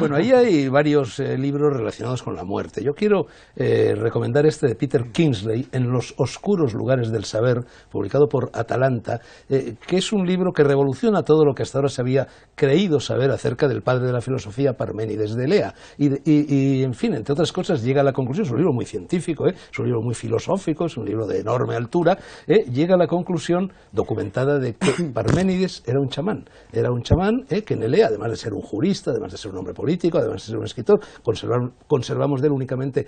Bueno, ahí hay varios eh, libros relacionados con la muerte. Yo quiero eh, recomendar este de Peter Kingsley, En los oscuros lugares del saber, publicado por Atalanta, eh, que es un libro que revoluciona todo lo que hasta ahora se había creído saber acerca del padre de la filosofía Parménides de Lea. Y, en fin, entre otras cosas, llega a la conclusión, libro muy científico, ¿eh? es un libro muy filosófico, es un libro de enorme altura, ¿eh? llega a la conclusión documentada de que Parménides era un chamán, era un chamán ¿eh? que en Elea, además de ser un jurista, además de ser un hombre político, además de ser un escritor, conservamos de él únicamente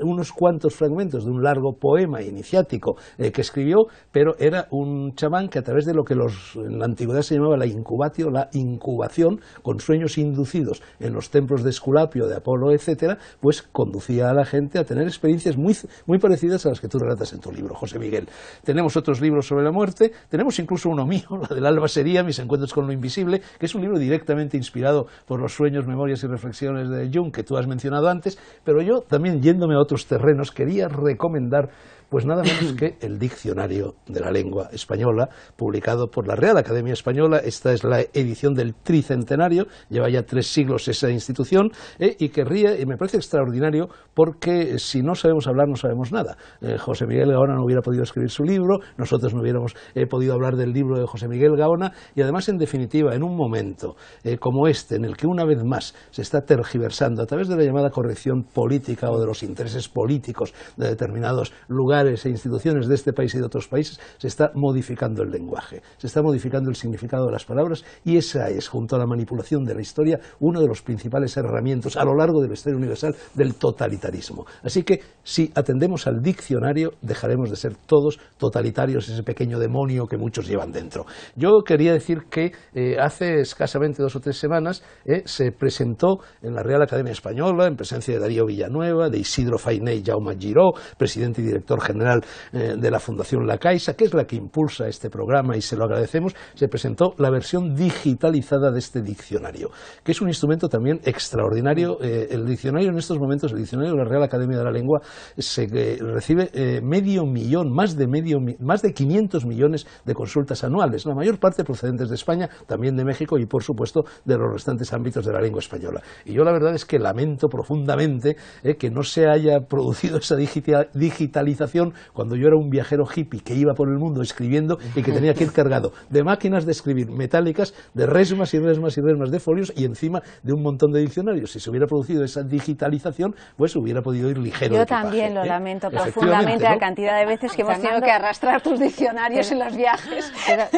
unos cuantos fragmentos de un largo poema iniciático que escribió, pero era un chamán que a través de lo que los, en la antigüedad se llamaba la incubatio, la incubación, con sueños inducidos en los templos de Esculapio, de Apolo, etc. pues conducía a la gente a tener experiencias muy, parecidas a las que tú relatas en tu libro, José Miguel. Tenemos otros libros sobre la muerte, tenemos incluso uno mío, la del alba sería Mis encuentros con lo invisible, que es un libro directamente inspirado por los sueños, memorias y reflexiones de Jung que tú has mencionado antes, pero yo también yéndome a otros terrenos quería recomendar pues nada menos que el Diccionario de la Lengua Española, publicado por la Real Academia Española. Esta es la edición del tricentenario, lleva ya tres siglos esa institución, eh, y que ríe, y me parece extraordinario, porque eh, si no sabemos hablar, no sabemos nada. Eh, José Miguel Gaona no hubiera podido escribir su libro, nosotros no hubiéramos podido hablar del libro de José Miguel Gaona, y además, en definitiva, en un momento como este, en el que una vez más se está tergiversando a través de la llamada corrección política o de los intereses políticos de determinados lugares, e instituciones de este país y de otros países, se está modificando el lenguaje, se está modificando el significado de las palabras y esa es, junto a la manipulación de la historia, uno de los principales herramientas a lo largo de la historia universal del totalitarismo. Así que si atendemos al diccionario, dejaremos de ser todos totalitarios, ese pequeño demonio que muchos llevan dentro. Yo quería decir que eh, hace escasamente dos o tres semanas eh, se presentó en la Real Academia Española, en presencia de Darío Villanueva, de Isidro Fainé y Jaume Giró, presidente y director general, general eh, de la Fundación La Caixa, que es la que impulsa este programa y se lo agradecemos, se presentó la versión digitalizada de este diccionario, que es un instrumento también extraordinario. Eh, el diccionario en estos momentos, el diccionario de la Real Academia de la Lengua, se eh, recibe medio millón, más de, medio, más de 500 millones de consultas anuales, la mayor parte procedentes de España, también de México y, por supuesto, de los restantes ámbitos de la lengua española. Y yo la verdad es que lamento profundamente que no se haya producido esa digitalización cuando yo era un viajero hippie que iba por el mundo escribiendo y que tenía que ir cargado de máquinas de escribir metálicas, de resmas y resmas y resmas de folios y encima de un montón de diccionarios. Si se hubiera producido esa digitalización, pues hubiera podido ir ligero. Yo también lo ¿eh? lamento profundamente la cantidad de veces que hemos tenido que arrastrar tus diccionarios en los viajes.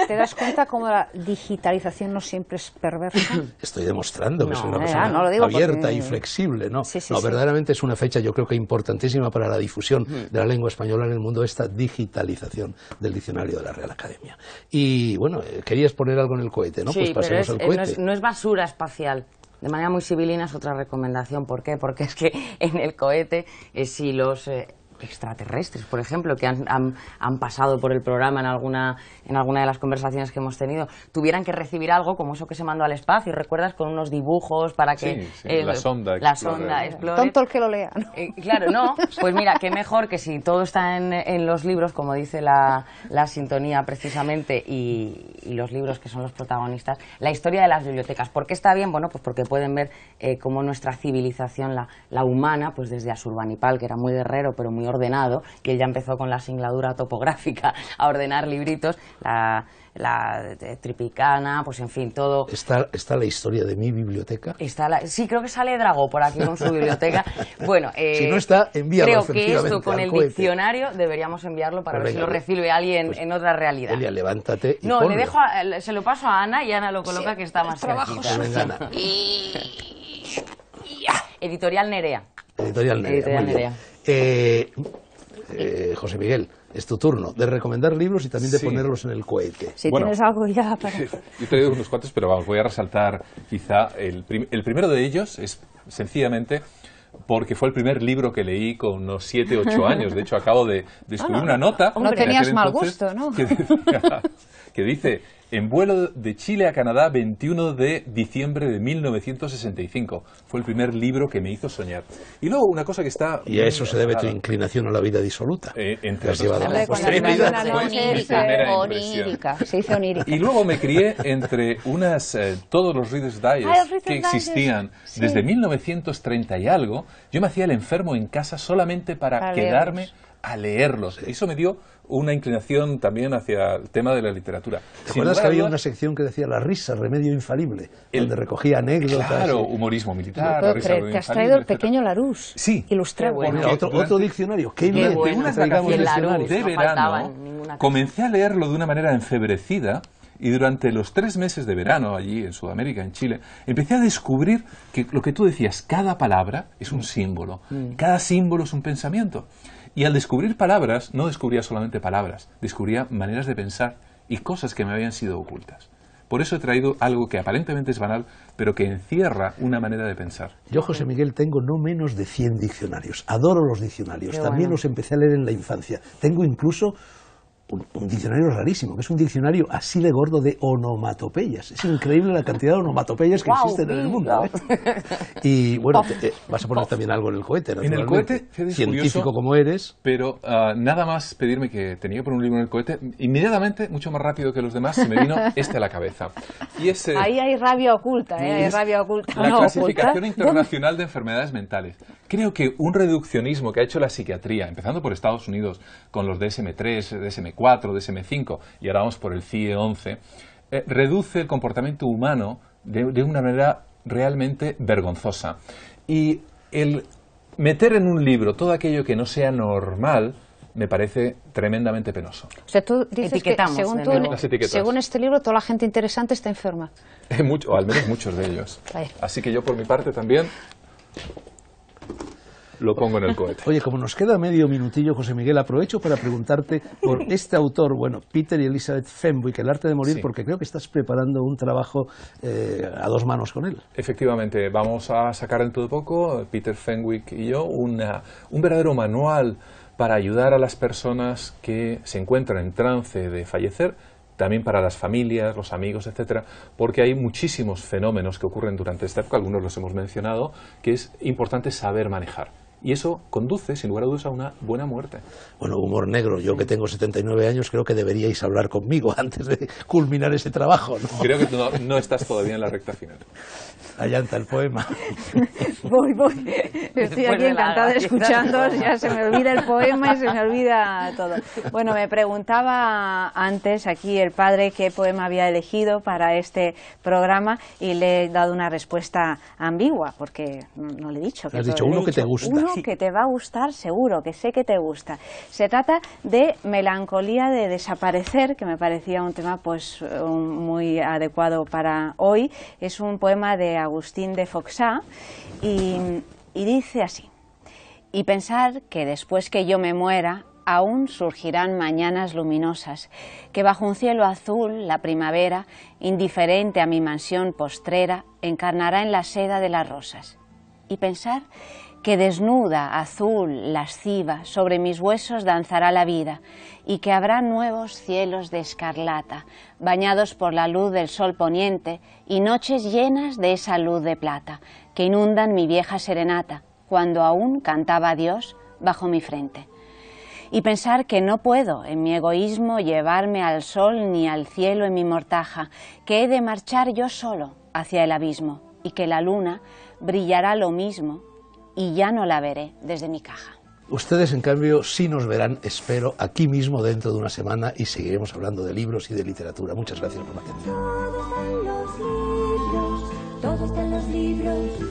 ¿Te, das cuenta cómo la digitalización no siempre es perversa? Estoy demostrando que es una eh, persona abierta y flexible. ¿no? verdaderamente es una fecha yo creo que importantísima para la difusión mm. de la lengua española habla en el mundo esta digitalización del diccionario de la Real Academia. Y bueno, eh, querías poner algo en el cohete, ¿no? pues pasemos al eh, cohete. No es, basura espacial. De manera muy civilina es otra recomendación. ¿Por qué? Porque es que en el cohete, eh, si los extraterrestres, por ejemplo, que han, pasado por el programa en alguna, en alguna de las conversaciones que hemos tenido, tuvieran que recibir algo como eso que se mandó al espacio, ¿recuerdas? Con unos dibujos para que... la eh, sonda explore. Tonto el que lo lea, eh, claro, no. Pues mira, qué mejor que si todo está en, los libros, como dice la, sintonía precisamente, y, los libros que son los protagonistas, la historia de las bibliotecas. ¿Por qué está bien? Bueno, pues porque pueden ver eh, cómo nuestra civilización, la, la humana, pues desde Asurbanipal, que era muy guerrero, pero muy ordenado que él ya empezó con la singladura topográfica a ordenar libritos, la, eh, tripicana, pues en fin, todo. ¿Está, está la historia de mi biblioteca? Está sí, creo que sale Drago por aquí con su biblioteca. Bueno, eh, si no está, envíalo Creo que esto con el diccionario deberíamos enviarlo para ver pues si lo recibe alguien pues, en otra realidad. levántate. no, le dejo se lo paso a Ana y Ana lo coloca que está más cerquita. Editorial Nerea. Editorial Nerea. Eh, eh, José Miguel, es tu turno de recomendar libros y también de ponerlos en el cohete. Si tienes algo ya para... Yo he traído unos cuantos, pero vamos, voy a resaltar quizá el, primero de ellos es sencillamente porque fue el primer libro que leí con unos 7, ocho años. De hecho, acabo de descubrir una nota. No tenías mal gusto, ¿no? que dice en vuelo de Chile a Canadá 21 de diciembre de 1965. Fue el primer libro que me hizo soñar. Y luego una cosa que está... Y a eso se debe tu inclinación a la vida disoluta. Eh, entre las llevado la onírica, onírica. Se hizo onírica. Y luego me crié entre unas eh, todos los Reader's Diaries ah, que existían desde 1930 y algo. Yo me hacía el enfermo en casa solamente para quedarme a leerlos. Eso me dio una inclinación también hacia el tema de la literatura. ¿Te acuerdas que había una sección que decía la risa, remedio infalible? donde recogía anécdotas. Claro, humorismo militar. Te has traído el pequeño Larús. Sí. Ilustrado. Bueno. Otro, otro, diccionario. Qué, bueno, de verano. comencé a leerlo de una manera enfebrecida y durante los tres meses de verano allí en Sudamérica, en Chile, empecé a descubrir que lo que tú decías, cada palabra es un símbolo, mm. cada símbolo es un pensamiento. Y al descubrir palabras, no descubría solamente palabras, descubría maneras de pensar y cosas que me habían sido ocultas. Por eso he traído algo que aparentemente es banal, pero que encierra una manera de pensar. Yo, José Miguel, tengo no menos de 100 diccionarios. Adoro los diccionarios. También los empecé a leer en la infancia. Tengo incluso un, diccionario rarísimo, que es un diccionario así de gordo de onomatopeyas. Es increíble la cantidad de onomatopeyas que existen en el mundo. ¿eh? Y bueno, eh, vas a poner también algo en el cohete, En el cohete, científico como eres. Pero ah, nada más pedirme que tenía por un libro en el cohete, inmediatamente, mucho más rápido que los demás, se me vino este a la cabeza. Y eh, Ahí hay rabia oculta, ¿eh? Hay rabia oculta. La clasificación internacional de enfermedades mentales creo que un reduccionismo que ha hecho la psiquiatría, empezando por Estados Unidos con los DSM3, DSM4, DSM5 y ahora vamos por el CIE11, eh, reduce el comportamiento humano de, una manera realmente vergonzosa. Y el meter en un libro todo aquello que no sea normal, me parece tremendamente penoso. O sea, tú dices que según, este libro toda la gente interesante está enferma. Mucho, o al menos muchos de ellos. Así que yo por mi parte también lo pongo en el cohete. Oye, como nos queda medio minutillo, José Miguel, aprovecho para preguntarte por este autor, bueno, Peter y Elizabeth Fenwick, El arte de morir, porque creo que estás preparando un trabajo eh, a dos manos con él. Efectivamente, vamos a sacar en todo poco, Peter Fenwick y yo, un verdadero manual para ayudar a las personas que se encuentran en trance de fallecer también para las familias, los amigos, etcétera, porque hay muchísimos fenómenos que ocurren durante esta época, algunos los hemos mencionado, que es importante saber manejar. Y eso conduce, sin lugar a dudas, a una buena muerte. Bueno, humor negro. Yo que tengo 79 años creo que deberíais hablar conmigo antes de culminar ese trabajo. Creo que no, no estás todavía en la recta final. está el poema. Voy, voy. Estoy aquí encantada escuchando. Ya se me olvida el poema y se me olvida todo. Bueno, me preguntaba antes aquí el padre qué poema había elegido para este programa y le he dado una respuesta ambigua porque no, le he dicho. Que has dicho uno que te gusta que te va a gustar seguro, que sé que te gusta. Se trata de Melancolía de Desaparecer, que me parecía un tema pues eh, muy adecuado para hoy. Es un poema de Agustín de Foxá y, y dice así. Y pensar que después que yo me muera, aún surgirán mañanas luminosas, que bajo un cielo azul la primavera, indiferente a mi mansión postrera, encarnará en la seda de las rosas. Y pensar que desnuda, azul, lasciva, sobre mis huesos danzará la vida, y que habrá nuevos cielos de escarlata, bañados por la luz del sol poniente, y noches llenas de esa luz de plata, que inundan mi vieja serenata, cuando aún cantaba Dios bajo mi frente. Y pensar que no puedo, en mi egoísmo, llevarme al sol ni al cielo en mi mortaja, que he de marchar yo solo hacia el abismo, y que la luna brillará lo mismo y ya no la veré desde mi caja. Ustedes, en cambio, sí nos verán, espero, aquí mismo dentro de una semana y seguiremos hablando de libros y de literatura. Muchas gracias por la atención. Todos los libros, todos los libros.